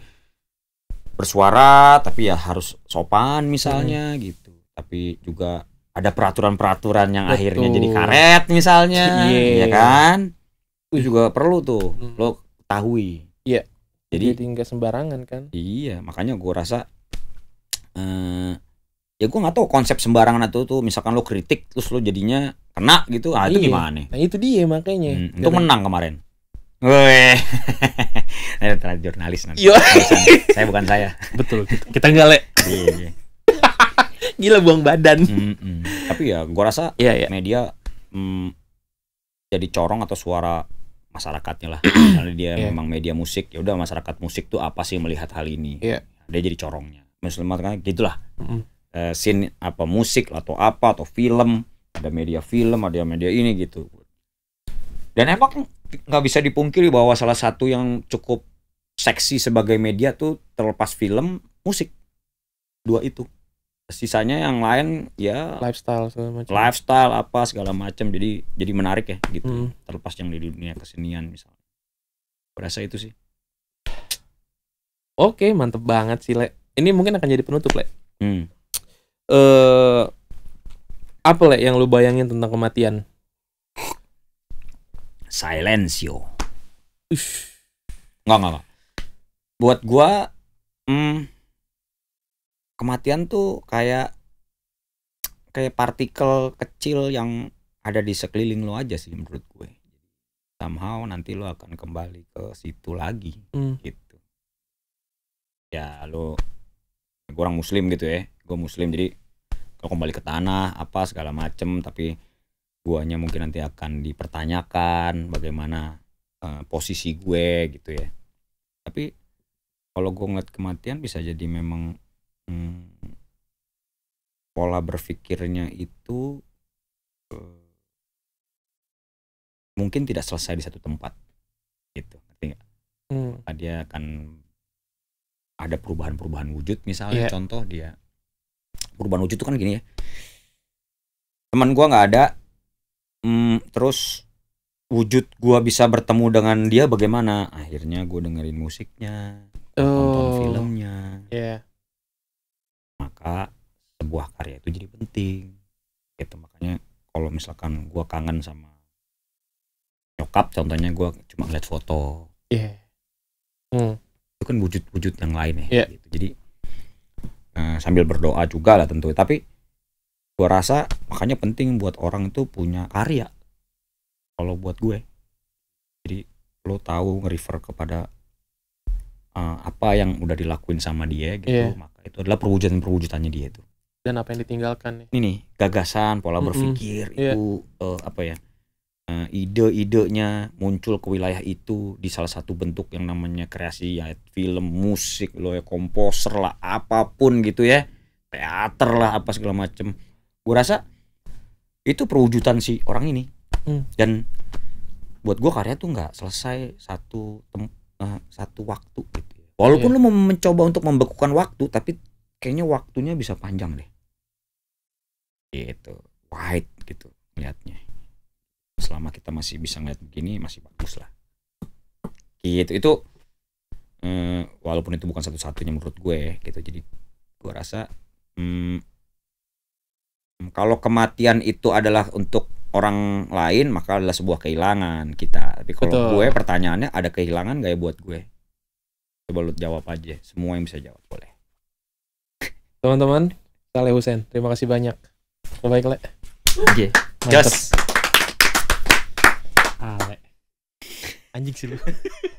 bersuara tapi ya harus sopan misalnya hmm. gitu tapi juga ada peraturan-peraturan yang Betul. akhirnya jadi karet misalnya yeah. ya kan itu juga perlu tuh hmm. lo ketahui jadi jadi sembarangan kan iya makanya gue rasa uh, ya gue nggak tahu konsep sembarangan atau tuh misalkan lo kritik terus lo jadinya kena gitu ah itu iya. gimana nah itu dia makanya hmm, untuk menang kemarin Weh, nanti jurnalis nanti. Yo. Iya. saya bukan saya. Betul. Kita nggak le. Iya, iya. Gila buang badan. Mm -mm. Tapi ya, gua rasa yeah, yeah. media mm, jadi corong atau suara masyarakatnya lah karena dia yeah. memang media musik ya udah masyarakat musik tuh apa sih melihat hal ini yeah. dia jadi corongnya muslimat kan gitulah mm uh, scene apa musik atau apa atau film ada media film ada media ini gitu dan emang nggak bisa dipungkiri bahwa salah satu yang cukup seksi sebagai media tuh terlepas film musik dua itu sisanya yang lain ya lifestyle segala macam lifestyle apa segala macam jadi jadi menarik ya gitu hmm. terlepas yang di dunia kesenian misalnya berasa itu sih oke mantep banget sih le ini mungkin akan jadi penutup le hmm. uh, apa le yang lu bayangin tentang kematian silencio nggak nggak nggak buat gua hmm, kematian tuh kayak kayak partikel kecil yang ada di sekeliling lo aja sih menurut gue somehow nanti lo akan kembali ke situ lagi hmm. gitu ya lo gue orang muslim gitu ya gue muslim jadi lo kembali ke tanah apa segala macem tapi guanya mungkin nanti akan dipertanyakan bagaimana uh, posisi gue gitu ya tapi kalau gue ngeliat kematian bisa jadi memang hmm, pola berpikirnya itu eh, mungkin tidak selesai di satu tempat gitu ngerti nggak hmm. dia akan ada perubahan-perubahan wujud misalnya yeah. contoh dia perubahan wujud itu kan gini ya teman gua nggak ada hmm, terus wujud gua bisa bertemu dengan dia bagaimana akhirnya gue dengerin musiknya oh. nonton filmnya yeah maka sebuah karya itu jadi penting gitu makanya kalau misalkan gue kangen sama nyokap contohnya gue cuma ngeliat foto yeah. hmm. itu kan wujud-wujud yang lain ya yeah. gitu. jadi uh, sambil berdoa juga lah tentu tapi gue rasa makanya penting buat orang itu punya karya kalau buat gue jadi lo tahu nge-refer kepada uh, apa yang udah dilakuin sama dia gitu yeah. maka itu adalah perwujudan perwujudannya dia itu dan apa yang ditinggalkan nih ini nih gagasan pola mm-hmm. berpikir yeah. itu uh, apa ya uh, ide-idenya muncul ke wilayah itu di salah satu bentuk yang namanya kreasi ya film musik lo ya komposer lah apapun gitu ya teater lah apa segala macem gue rasa itu perwujudan si orang ini mm. dan buat gue karya tuh nggak selesai satu tempat uh, satu waktu gitu. Ya. Walaupun yeah. lu mau mencoba untuk membekukan waktu, tapi kayaknya waktunya bisa panjang deh. Gitu, wide gitu lihatnya. Selama kita masih bisa ngeliat begini, masih bagus lah. Gitu, itu mm, walaupun itu bukan satu-satunya menurut gue ya, gitu. Jadi gue rasa mm, kalau kematian itu adalah untuk orang lain maka adalah sebuah kehilangan kita. Tapi kalau gue pertanyaannya ada kehilangan gak ya buat gue? Coba lu jawab aja. Semua yang bisa jawab boleh. Teman-teman, Saleh Husen, terima kasih banyak. baik Le. Oke. Okay. Just. Ah, Anjing sih lu.